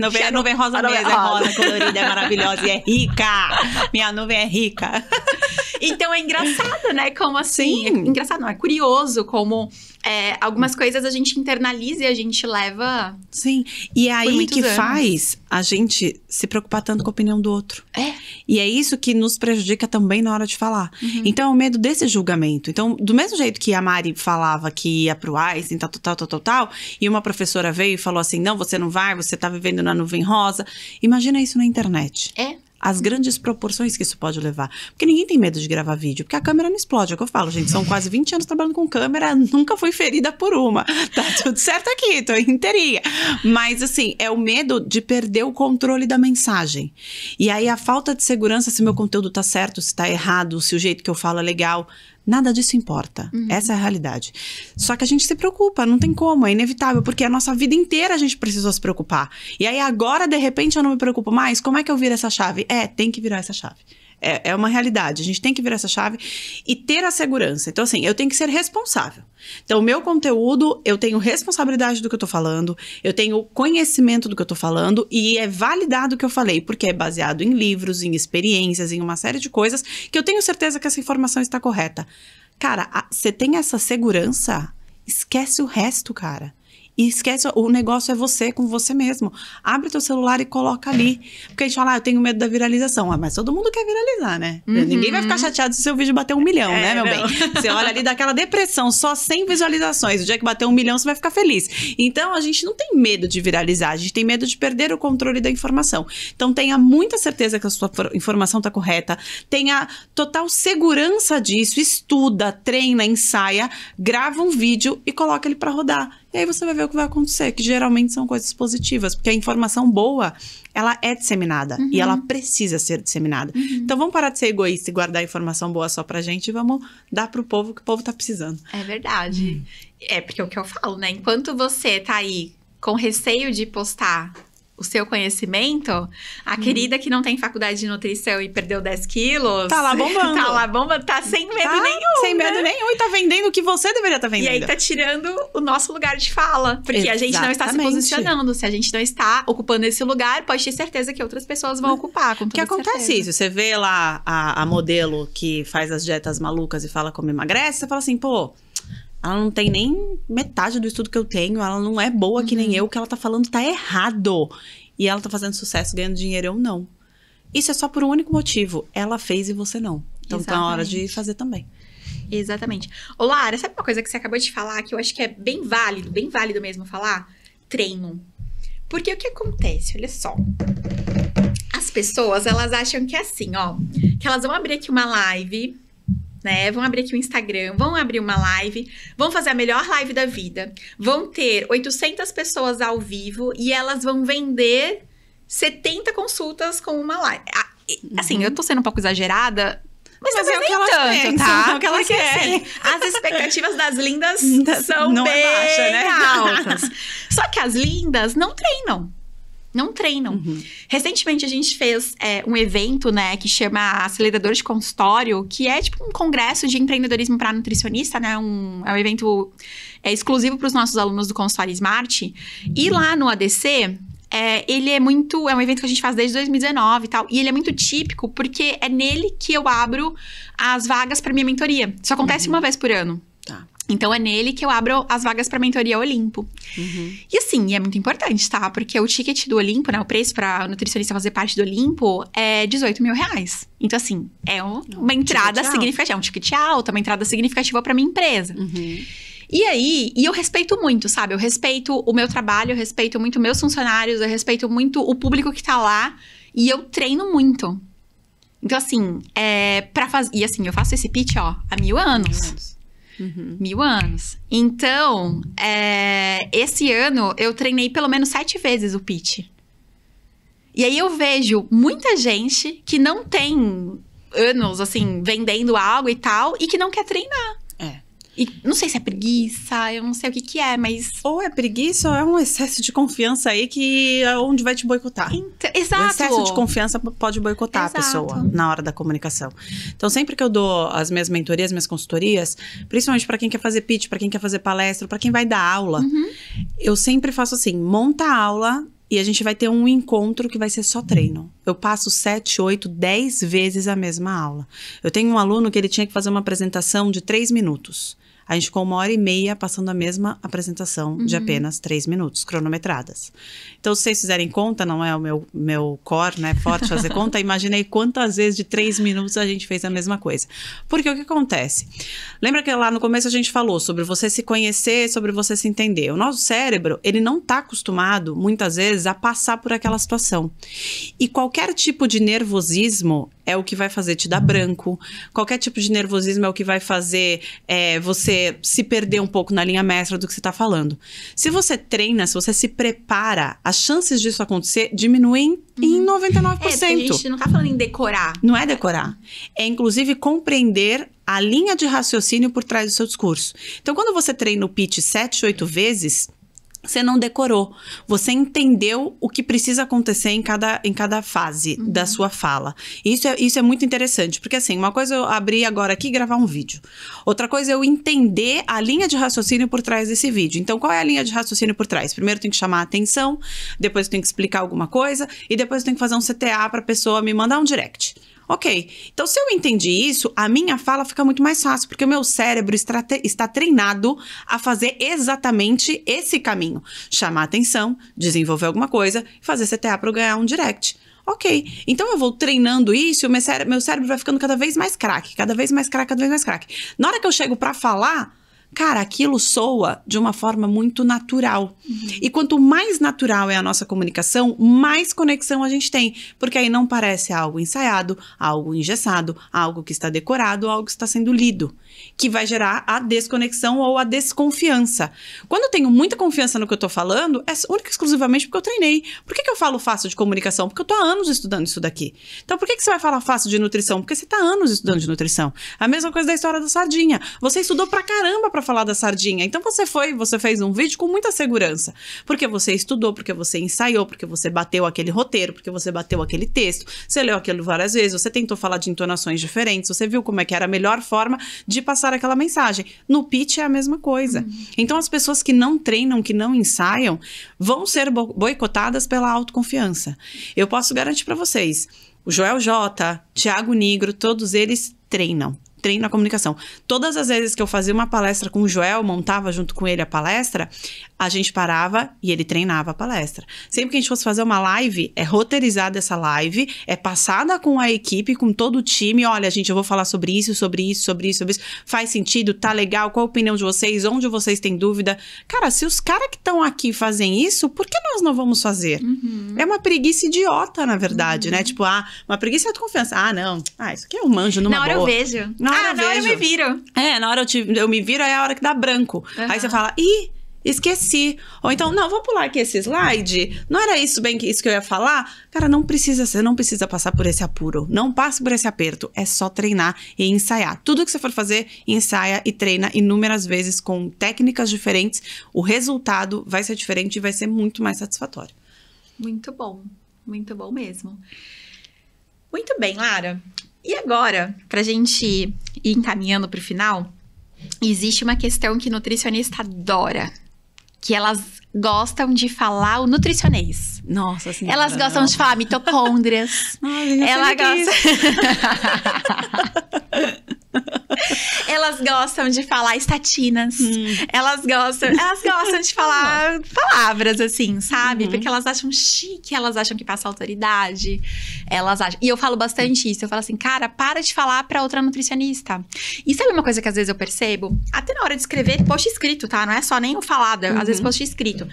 Speaker 2: nuvem, a nuvem rosa não é rosa, colorida, é maravilhosa e é rica. Minha nuvem é rica.
Speaker 1: então é engraçado, né? Como assim? É engraçado, não, é curioso como é, algumas hum. coisas a gente internaliza e a gente leva. Sim.
Speaker 2: E é aí que anos. faz a gente se preocupar tanto com a opinião do outro. É. E é isso que nos prejudica também na hora de falar. Uhum. Então é o medo desse julgamento. Então, do mesmo jeito que a Mari falava que ia pro Einstein, tal, tal, tal, tal, tal, e uma professora veio e falou assim: não, você não vai, você tá vivendo na nuvem rosa. Imagina isso na internet. É as grandes proporções que isso pode levar. Porque ninguém tem medo de gravar vídeo, porque a câmera não explode, é o que eu falo, gente. São quase 20 anos trabalhando com câmera, nunca fui ferida por uma. Tá tudo certo aqui, tô inteirinha. Mas, assim, é o medo de perder o controle da mensagem. E aí a falta de segurança se meu conteúdo tá certo, se tá errado, se o jeito que eu falo é legal. Nada disso importa. Uhum. Essa é a realidade. Só que a gente se preocupa, não tem como, é inevitável, porque a nossa vida inteira a gente precisou se preocupar. E aí agora, de repente, eu não me preocupo mais. Como é que eu viro essa chave? É, tem que virar essa chave. É, é uma realidade. A gente tem que virar essa chave e ter a segurança. Então, assim, eu tenho que ser responsável. Então, o meu conteúdo, eu tenho responsabilidade do que eu tô falando, eu tenho conhecimento do que eu tô falando e é validado o que eu falei, porque é baseado em livros, em experiências, em uma série de coisas que eu tenho certeza que essa informação está correta. Cara, você tem essa segurança? Esquece o resto, cara. E esquece, o negócio é você com você mesmo. Abre teu celular e coloca ali. Porque a gente fala, ah, eu tenho medo da viralização. Ah, mas todo mundo quer viralizar, né? Uhum. Ninguém vai ficar chateado se seu vídeo bater um é, milhão, é, né, meu não. bem? Você olha ali daquela depressão, só 100 visualizações. O dia que bater um milhão, você vai ficar feliz. Então, a gente não tem medo de viralizar, a gente tem medo de perder o controle da informação. Então, tenha muita certeza que a sua informação está correta, tenha total segurança disso, estuda, treina, ensaia, grava um vídeo e coloca ele para rodar e aí você vai ver o que vai acontecer, que geralmente são coisas positivas, porque a informação boa, ela é disseminada uhum. e ela uhum. precisa ser disseminada. Uhum. Então vamos parar de ser egoísta e guardar a informação boa só pra gente e vamos dar pro povo o que o povo tá precisando.
Speaker 1: É verdade. Uhum. É porque é o que eu falo, né? Enquanto você tá aí com receio de postar o seu conhecimento, a uhum. querida que não tem faculdade de nutrição e perdeu 10 quilos. Tá lá bombando. Tá lá bombando, tá sem medo tá nenhum. Sem medo né? nenhum e tá vendendo o que você deveria estar tá vendendo. E aí tá tirando o nosso lugar de fala. Porque Exatamente. a gente não está se posicionando. Se a gente não está ocupando esse lugar, pode ter certeza que outras pessoas vão hum, ocupar. Com que acontece certeza. isso.
Speaker 2: Você vê lá a, a modelo que faz as dietas malucas e fala como emagrece, você fala assim, pô ela não tem nem metade do estudo que eu tenho, ela não é boa uhum. que nem uhum. eu, o que ela tá falando tá errado. E ela tá fazendo sucesso, ganhando dinheiro, eu não. Isso é só por um único motivo. Ela fez e você não. Então Exatamente. tá na hora de
Speaker 1: fazer também. Exatamente. Ô, Lara, sabe uma coisa que você acabou de falar que eu acho que é bem válido, bem válido mesmo falar? Treino. Porque o que acontece? Olha só. As pessoas, elas acham que é assim, ó, que elas vão abrir aqui uma live né? Vão abrir aqui o Instagram, vão abrir uma live, vão fazer a melhor live da vida, vão ter 800 pessoas ao vivo e elas vão vender 70 consultas com uma live. Uhum. Assim, uhum. eu tô sendo um pouco exagerada,
Speaker 2: mas, mas é o então, tá? então, que elas tanto, pensam, tá? É o que elas querem. Assim,
Speaker 1: as expectativas das lindas são não bem é baixa, né? altas. Só que as lindas não treinam não treinam. Uhum. Recentemente a gente fez é, um evento, né, que chama Acelerador de Consultório, que é tipo um congresso de empreendedorismo para nutricionista, né? Um, é um evento é, exclusivo para os nossos alunos do Consultório Smart. E uhum. lá no ADC, é, ele é muito. É um evento que a gente faz desde 2019 e tal. E ele é muito típico porque é nele que eu abro as vagas para minha mentoria. Isso acontece uhum. uma vez por ano. Então é nele que eu abro as vagas para mentoria Olimpo. Uhum. E assim, é muito importante, tá? Porque o ticket do Olimpo, né? O preço para nutricionista fazer parte do Olimpo é 18 mil reais. Então, assim, é, é uma um entrada significativa. É um ticket alto, é uma entrada significativa para minha empresa. Uhum. E aí, e eu respeito muito, sabe? Eu respeito o meu trabalho, eu respeito muito meus funcionários, eu respeito muito o público que tá lá. E eu treino muito. Então, assim, é, pra fazer. E assim, eu faço esse pitch, ó, há mil anos. Mil anos. Uhum. Mil anos. Então, é, esse ano eu treinei pelo menos sete vezes o pitch. E aí eu vejo muita gente que não tem anos, assim, vendendo algo e tal, e que não quer treinar. E não sei se é
Speaker 2: preguiça, eu não sei o que que é, mas... Ou é preguiça ou é um excesso de confiança aí que é onde vai te boicotar. Então, exato! O excesso de confiança pode boicotar exato. a pessoa na hora da comunicação. Então, sempre que eu dou as minhas mentorias, minhas consultorias, principalmente para quem quer fazer pitch, para quem quer fazer palestra, para quem vai dar aula, uhum. eu sempre faço assim, monta a aula e a gente vai ter um encontro que vai ser só treino. Eu passo 7, 8, 10 vezes a mesma aula. Eu tenho um aluno que ele tinha que fazer uma apresentação de 3 minutos. A gente ficou uma hora e meia passando a mesma apresentação uhum. de apenas três minutos, cronometradas. Então, se vocês fizerem conta, não é o meu, meu core, né? Forte fazer conta, imaginei quantas vezes de três minutos a gente fez a mesma coisa. Porque o que acontece? Lembra que lá no começo a gente falou sobre você se conhecer, sobre você se entender. O nosso cérebro, ele não está acostumado, muitas vezes, a passar por aquela situação. E qualquer tipo de nervosismo é o que vai fazer te dar uhum. branco. Qualquer tipo de nervosismo é o que vai fazer é, você se perder um pouco na linha mestra do que você está falando. Se você treina, se você se prepara, as chances disso acontecer diminuem em 99%. Uhum. É, a gente não está
Speaker 1: falando em decorar.
Speaker 2: Não é decorar. É, inclusive, compreender a linha de raciocínio por trás do seu discurso. Então, quando você treina o pitch sete, oito vezes, você não decorou. Você entendeu o que precisa acontecer em cada, em cada fase uhum. da sua fala. Isso é, isso é muito interessante, porque assim, uma coisa eu abrir agora aqui e gravar um vídeo. Outra coisa é eu entender a linha de raciocínio por trás desse vídeo. Então, qual é a linha de raciocínio por trás? Primeiro tem que chamar a atenção, depois tem que explicar alguma coisa e depois tem que fazer um CTA para a pessoa me mandar um direct. Ok, então se eu entendi isso, a minha fala fica muito mais fácil, porque o meu cérebro está, treinado a fazer exatamente esse caminho: chamar atenção, desenvolver alguma coisa e fazer CTA para eu ganhar um direct. Ok, então eu vou treinando isso, meu cérebro, meu cérebro vai ficando cada vez mais craque, cada vez mais craque, cada vez mais craque. Na hora que eu chego para falar, cara, aquilo soa de uma forma muito natural. Uhum. E quanto mais natural é a nossa comunicação, mais conexão a gente tem. Porque aí não parece algo ensaiado, algo engessado, algo que está decorado, algo que está sendo lido que vai gerar a desconexão ou a desconfiança. Quando eu tenho muita confiança no que eu tô falando, é única e exclusivamente porque eu treinei. Por que, que eu falo fácil de comunicação? Porque eu tô há anos estudando isso daqui. Então, por que, que você vai falar fácil de nutrição? Porque você tá há anos estudando de nutrição. A mesma coisa da história da sardinha. Você estudou pra caramba pra falar da sardinha. Então, você foi, você fez um vídeo com muita segurança. Porque você estudou, porque você ensaiou, porque você bateu aquele roteiro, porque você bateu aquele texto, você leu aquilo várias vezes, você tentou falar de entonações diferentes, você viu como é que era a melhor forma de passar aquela mensagem. No pitch é a mesma coisa. Uhum. Então, as pessoas que não treinam, que não ensaiam, vão ser boicotadas pela autoconfiança. Eu posso garantir para vocês: o Joel J, Tiago Nigro, todos eles treinam treino a comunicação. Todas as vezes que eu fazia uma palestra com o Joel, montava junto com ele a palestra, a gente parava e ele treinava a palestra. Sempre que a gente fosse fazer uma live, é roteirizada essa live, é passada com a equipe, com todo o time. Olha, gente, eu vou falar sobre isso, sobre isso, sobre isso, sobre isso. Faz sentido? Tá legal? Qual a opinião de vocês? Onde vocês têm dúvida? Cara, se os caras que estão aqui fazem isso, por que nós não vamos fazer? Uhum. É uma preguiça idiota, na verdade, né? uhum. né? Tipo, ah, uma preguiça de confiança. Ah, não. Ah, isso aqui eu manjo numa boa. Na hora boa. eu vejo. Na hora ah, eu na vejo. hora eu me viro. É, na hora eu, te, eu me viro, aí é a hora que dá branco. Uhum. Aí você fala, ih, esqueci. Ou então, não, vou pular aqui esse slide. Não era isso bem que isso que eu ia falar? Cara, não precisa, você não precisa passar por esse apuro. Não passe por esse aperto. É só treinar e ensaiar. Tudo que você for fazer, ensaia e treina inúmeras vezes com técnicas diferentes. O resultado vai ser diferente e vai ser muito mais satisfatório.
Speaker 1: Muito bom. Muito bom mesmo. Muito bem, Lara. E agora, para a gente ir encaminhando para o final, existe uma questão que nutricionista adora que elas gostam de falar o nutricionês. Nossa senhora. Elas gostam de falar mitocôndrias. Ela gosta. elas gostam de falar estatinas. Hum. Elas gostam, elas gostam de falar palavras assim, sabe? Uhum. Porque elas acham chique, elas acham que passa autoridade elas acham. E eu falo bastante isso. Eu falo assim, cara, para de falar pra outra nutricionista. E sabe uma coisa que às vezes eu percebo? Até na hora de escrever, post escrito, tá? Não é só nem o falado, uhum. às vezes uhum. post escrito.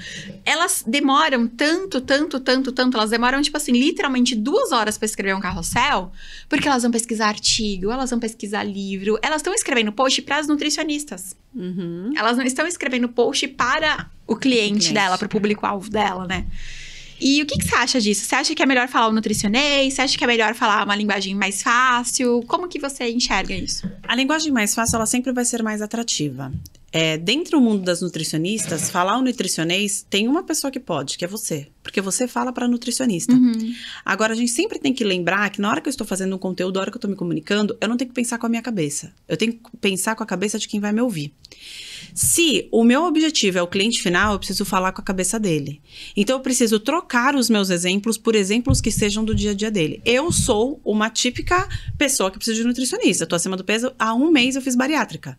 Speaker 1: Elas demoram tanto, tanto, tanto, tanto. Elas demoram, tipo assim, literalmente duas horas para escrever um carrossel, porque elas vão pesquisar artigo, elas vão pesquisar livro, elas estão escrevendo post para as nutricionistas. Uhum. Elas não estão escrevendo post para o cliente, o cliente. dela, para o público-alvo dela, né? E o que, que você acha disso? Você acha que é melhor falar o nutricionês? Você acha que é melhor falar uma linguagem mais fácil?
Speaker 2: Como que você enxerga isso? A linguagem mais fácil, ela sempre vai ser mais atrativa. É, dentro do mundo das nutricionistas, falar o nutricionês tem uma pessoa que pode, que é você. Porque você fala para nutricionista. Uhum. Agora, a gente sempre tem que lembrar que na hora que eu estou fazendo um conteúdo, na hora que eu estou me comunicando, eu não tenho que pensar com a minha cabeça. Eu tenho que pensar com a cabeça de quem vai me ouvir. Se o meu objetivo é o cliente final, eu preciso falar com a cabeça dele. Então, eu preciso trocar os meus exemplos por exemplos que sejam do dia a dia dele. Eu sou uma típica pessoa que precisa de nutricionista. Estou acima do peso. Há um mês eu fiz bariátrica.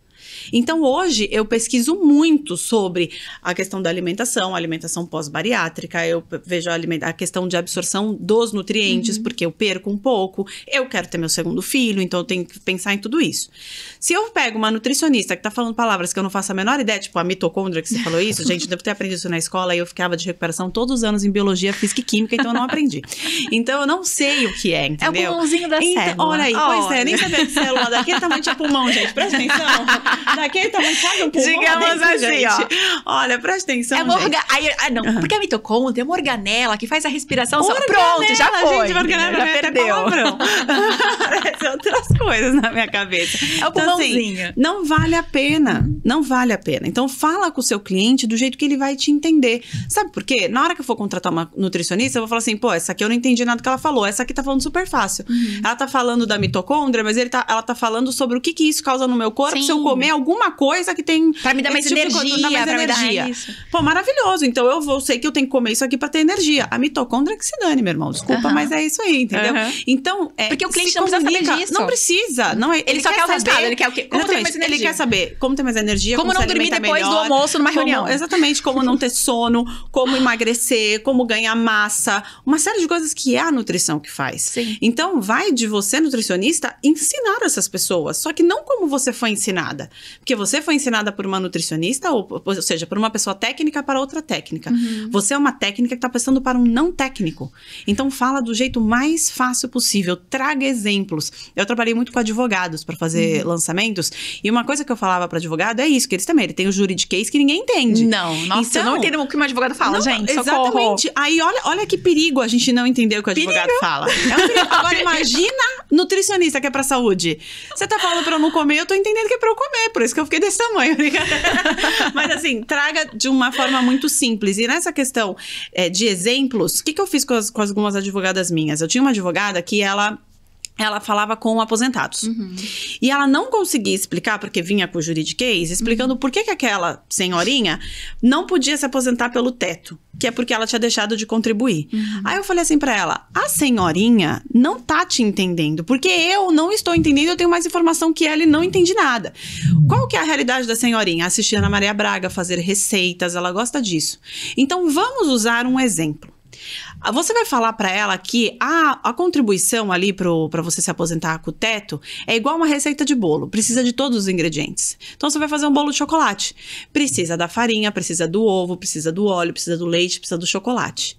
Speaker 2: Então, hoje, eu pesquiso muito sobre a questão da alimentação, alimentação pós-bariátrica, eu vejo a, a, questão de absorção dos nutrientes, uhum. porque eu perco um pouco, eu quero ter meu segundo filho, então eu tenho que pensar em tudo isso. Se eu pego uma nutricionista que tá falando palavras que eu não faço a menor ideia, tipo a mitocôndria que você falou isso, gente, eu devo ter aprendido isso na escola e eu ficava de recuperação todos os anos em biologia, física e química, então eu não aprendi. Então, eu não sei o que é, entendeu? É o pulmãozinho da então, célula. Olha aí, olha. pois é, nem sabia que célula daqui é tamanho de pulmão, gente, presta atenção. Daquele tamanho, tá sabe? Um Digamos dentro, assim, gente. ó. Olha, presta
Speaker 1: atenção. É uma Aí, ah, não, uhum. porque a mitocôndria é uma é organela que faz a
Speaker 2: respiração. só... Pronto, já foi. Gente, organela é já perdeu. Parece outras coisas na minha cabeça. É o pulmãozinho. Então, assim, não vale a pena. Não vale a pena. Então, fala com o seu cliente do jeito que ele vai te entender. Sabe por quê? Na hora que eu for contratar uma nutricionista, eu vou falar assim, pô, essa aqui eu não entendi nada que ela falou. Essa aqui tá falando super fácil. Uhum. Ela tá falando da mitocôndria, mas ele tá, ela tá falando sobre o que que isso causa no meu corpo Sim. se eu comer comer alguma coisa que tem. Pra me dar mais tipo energia, coisa, mais pra energia. me dar isso. Pô, maravilhoso. Então eu vou, sei que eu tenho que comer isso aqui pra ter energia. A mitocôndria que se dane, meu irmão. Desculpa, mas é isso aí, entendeu? Então. É, Porque o cliente não comunica, precisa saber disso. Não precisa. Não, é, ele, ele só quer, quer o resultado, ele quer o quê? Como ter mais energia. Ele quer saber como ter mais energia, como, como não dormir depois melhor, do almoço numa reunião. Como, exatamente, como não ter sono, como emagrecer, como ganhar massa. Uma série de coisas que é a nutrição que faz. Sim. Então, vai de você, nutricionista, ensinar essas pessoas. Só que não como você foi ensinada. Porque você foi ensinada por uma nutricionista, ou, ou seja, por uma pessoa técnica para outra técnica. Uhum. Você é uma técnica que está passando para um não técnico. Então, fala do jeito mais fácil possível. Traga exemplos. Eu trabalhei muito com advogados para fazer uhum. lançamentos. E uma coisa que eu falava para advogado é isso, que eles também. Ele tem o juridiquês que ninguém entende. Não, nossa, então, eu não então, entendo o que uma advogado fala, não, gente. Socorro. Exatamente. Aí, olha, olha que perigo a gente não entender o que o advogado perigo. fala. É um perigo. Agora, imagina nutricionista que é para saúde. Você tá falando para eu não comer, eu tô entendendo que é para eu comer é, por isso que eu fiquei desse tamanho. Né? Mas assim, traga de uma forma muito simples. E nessa questão é, de exemplos, o que, que eu fiz com, as, com algumas advogadas minhas? Eu tinha uma advogada que ela ela falava com aposentados. Uhum. E ela não conseguia explicar, porque vinha com o juridiquês, explicando uhum. por que, que aquela senhorinha não podia se aposentar pelo teto, que é porque ela tinha deixado de contribuir. Uhum. Aí eu falei assim para ela: a senhorinha não tá te entendendo, porque eu não estou entendendo, eu tenho mais informação que ela e não entendi nada. Qual que é a realidade da senhorinha? Assistir Ana Maria Braga, fazer receitas, ela gosta disso. Então vamos usar um exemplo. Ah, você vai falar para ela que a, a contribuição ali para você se aposentar com o teto é igual uma receita de bolo, precisa de todos os ingredientes. Então você vai fazer um bolo de chocolate. Precisa da farinha, precisa do ovo, precisa do óleo, precisa do leite, precisa do chocolate.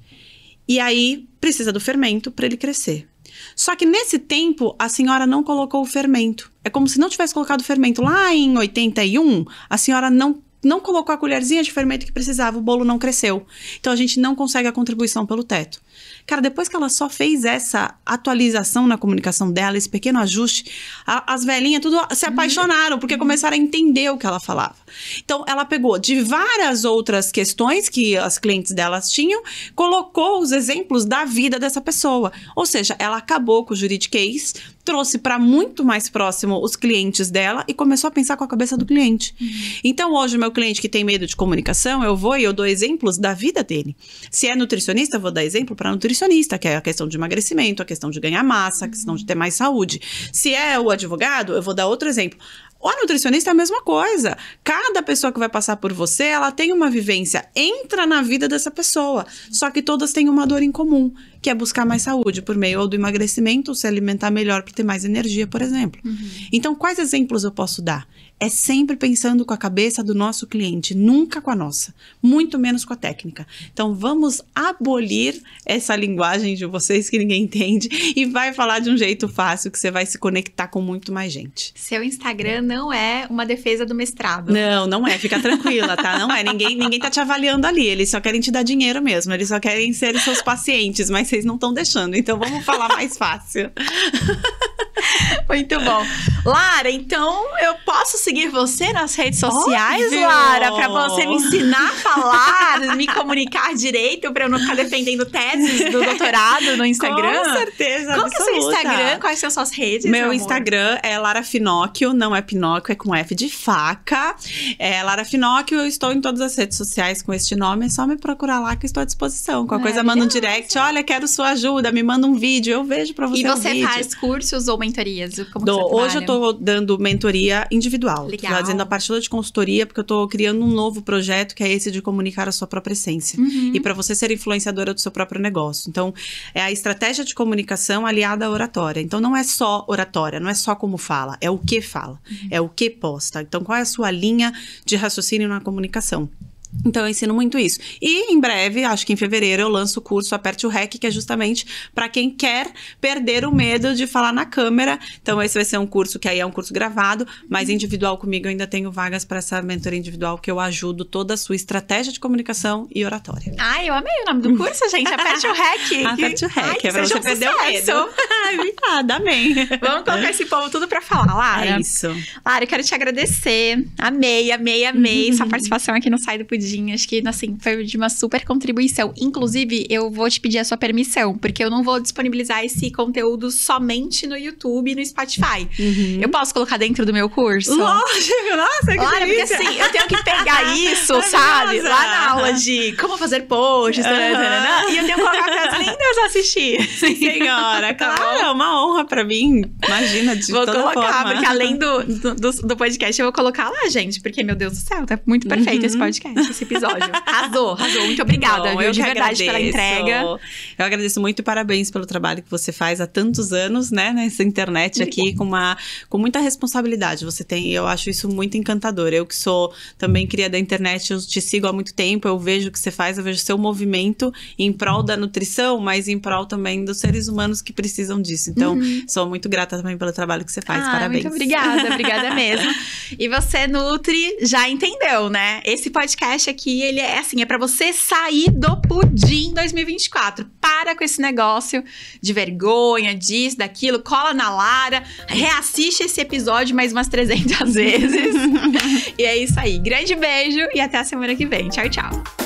Speaker 2: E aí precisa do fermento para ele crescer. Só que nesse tempo, a senhora não colocou o fermento. É como se não tivesse colocado o fermento. Lá em 81, a senhora não não colocou a colherzinha de fermento que precisava, o bolo não cresceu. Então a gente não consegue a contribuição pelo teto. Cara, depois que ela só fez essa atualização na comunicação dela, esse pequeno ajuste, a, as velhinhas tudo se apaixonaram, porque começaram a entender o que ela falava. Então, ela pegou de várias outras questões que as clientes delas tinham, colocou os exemplos da vida dessa pessoa. Ou seja, ela acabou com o juridiquês, trouxe para muito mais próximo os clientes dela e começou a pensar com a cabeça do cliente. Uhum. Então, hoje, meu cliente que tem medo de comunicação, eu vou e eu dou exemplos da vida dele. Se é nutricionista, eu vou dar exemplo para nutricionista, que é a questão de emagrecimento, a questão de ganhar massa, a questão de ter mais saúde. Se é o advogado, eu vou dar outro exemplo. O nutricionista é a mesma coisa. Cada pessoa que vai passar por você, ela tem uma vivência, entra na vida dessa pessoa. Só que todas têm uma dor em comum, que é buscar mais saúde por meio do emagrecimento, ou se alimentar melhor para ter mais energia, por exemplo. Uhum. Então, quais exemplos eu posso dar? é sempre pensando com a cabeça do nosso cliente, nunca com a nossa, muito menos com a técnica. Então vamos abolir essa linguagem de vocês que ninguém entende e vai falar de um jeito fácil que você vai se conectar com muito mais gente.
Speaker 1: Seu Instagram não é uma defesa do mestrado.
Speaker 2: Não, não é, fica tranquila, tá? Não é, ninguém ninguém tá te avaliando ali, eles só querem te dar dinheiro mesmo, eles só querem ser seus pacientes, mas vocês não estão deixando. Então vamos falar mais fácil. muito
Speaker 1: bom. Lara, então eu posso seguir seguir você nas redes sociais, Óbvio. Lara, para você me ensinar a falar, me comunicar direito, para eu não ficar defendendo teses do doutorado no Instagram? Com certeza. Qual absoluta. que é o seu Instagram? Quais são suas redes? Meu amor?
Speaker 2: Instagram é Lara Finóquio, não é Pinóquio, é com F de faca. É Lara Finóquio, eu estou em todas as redes sociais com este nome, é só me procurar lá que estou à disposição. Qualquer coisa, manda um direct, olha, quero sua ajuda, me manda um vídeo, eu vejo para você. E você um faz
Speaker 1: cursos ou mentorias?
Speaker 2: hoje eu estou dando mentoria individual alto. Tá Legal. dizendo a partir de consultoria, porque eu tô criando um novo projeto que é esse de comunicar a sua própria essência. Uhum. E para você ser influenciadora do seu próprio negócio. Então, é a estratégia de comunicação aliada à oratória. Então, não é só oratória, não é só como fala, é o que fala, uhum. é o que posta. Então, qual é a sua linha de raciocínio na comunicação? Então eu ensino muito isso. E em breve, acho que em fevereiro, eu lanço o curso Aperte o Rec, que é justamente para quem quer perder o medo de falar na câmera. Então esse vai ser um curso que aí é um curso gravado, mas individual comigo eu ainda tenho vagas para essa mentoria individual que eu ajudo toda a sua estratégia de comunicação e oratória.
Speaker 1: Ai, eu amei o nome do curso, gente. Aperte o Rec. Aperte o Rec, Ai, é pra você um perder o medo.
Speaker 2: obrigada, amém. Vamos colocar esse povo tudo
Speaker 1: para falar, Lara. É isso. Lara, eu quero te agradecer. Amei, amei, amei sua participação aqui no Sai do Pudim. Acho que, assim, foi de uma super contribuição. Inclusive, eu vou te pedir a sua permissão, porque eu não vou disponibilizar esse conteúdo somente no YouTube e no Spotify. Uhum. Eu posso colocar dentro do meu curso? Lógico, nossa, que Olha, porque assim, eu tenho que pegar isso, sabe? Lá na aula
Speaker 2: de como fazer posts, uhum. e eu tenho que colocar as lindas assistir. Sim. Senhora, tá claro, é uma honra pra mim. Imagina, de Vou colocar, forma. porque além do,
Speaker 1: do, do, podcast, eu vou colocar lá, gente, porque, meu Deus do céu, tá muito perfeito uhum. esse podcast esse episódio. arrasou, arrasou. Muito obrigada, Bom, viu? De verdade agradeço. pela entrega.
Speaker 2: Eu agradeço muito e parabéns pelo trabalho que você faz há tantos anos, né? Nessa internet aqui, com, uma, com muita responsabilidade. Você tem, eu acho isso muito encantador. Eu que sou também cria da internet, eu te sigo há muito tempo, eu vejo o que você faz, eu vejo seu movimento em prol da nutrição, mas em prol também dos seres humanos que precisam disso. Então, uhum. sou muito grata também pelo trabalho que você faz. Ah, parabéns. Muito obrigada, obrigada mesmo.
Speaker 1: E você, Nutri, já entendeu, né? Esse podcast acha que ele é assim, é para você sair do pudim 2024. Para com esse negócio de vergonha, disso, daquilo, cola na Lara, reassiste esse episódio mais umas 300 vezes. e é isso aí. Grande beijo e até a semana que vem. Tchau, tchau.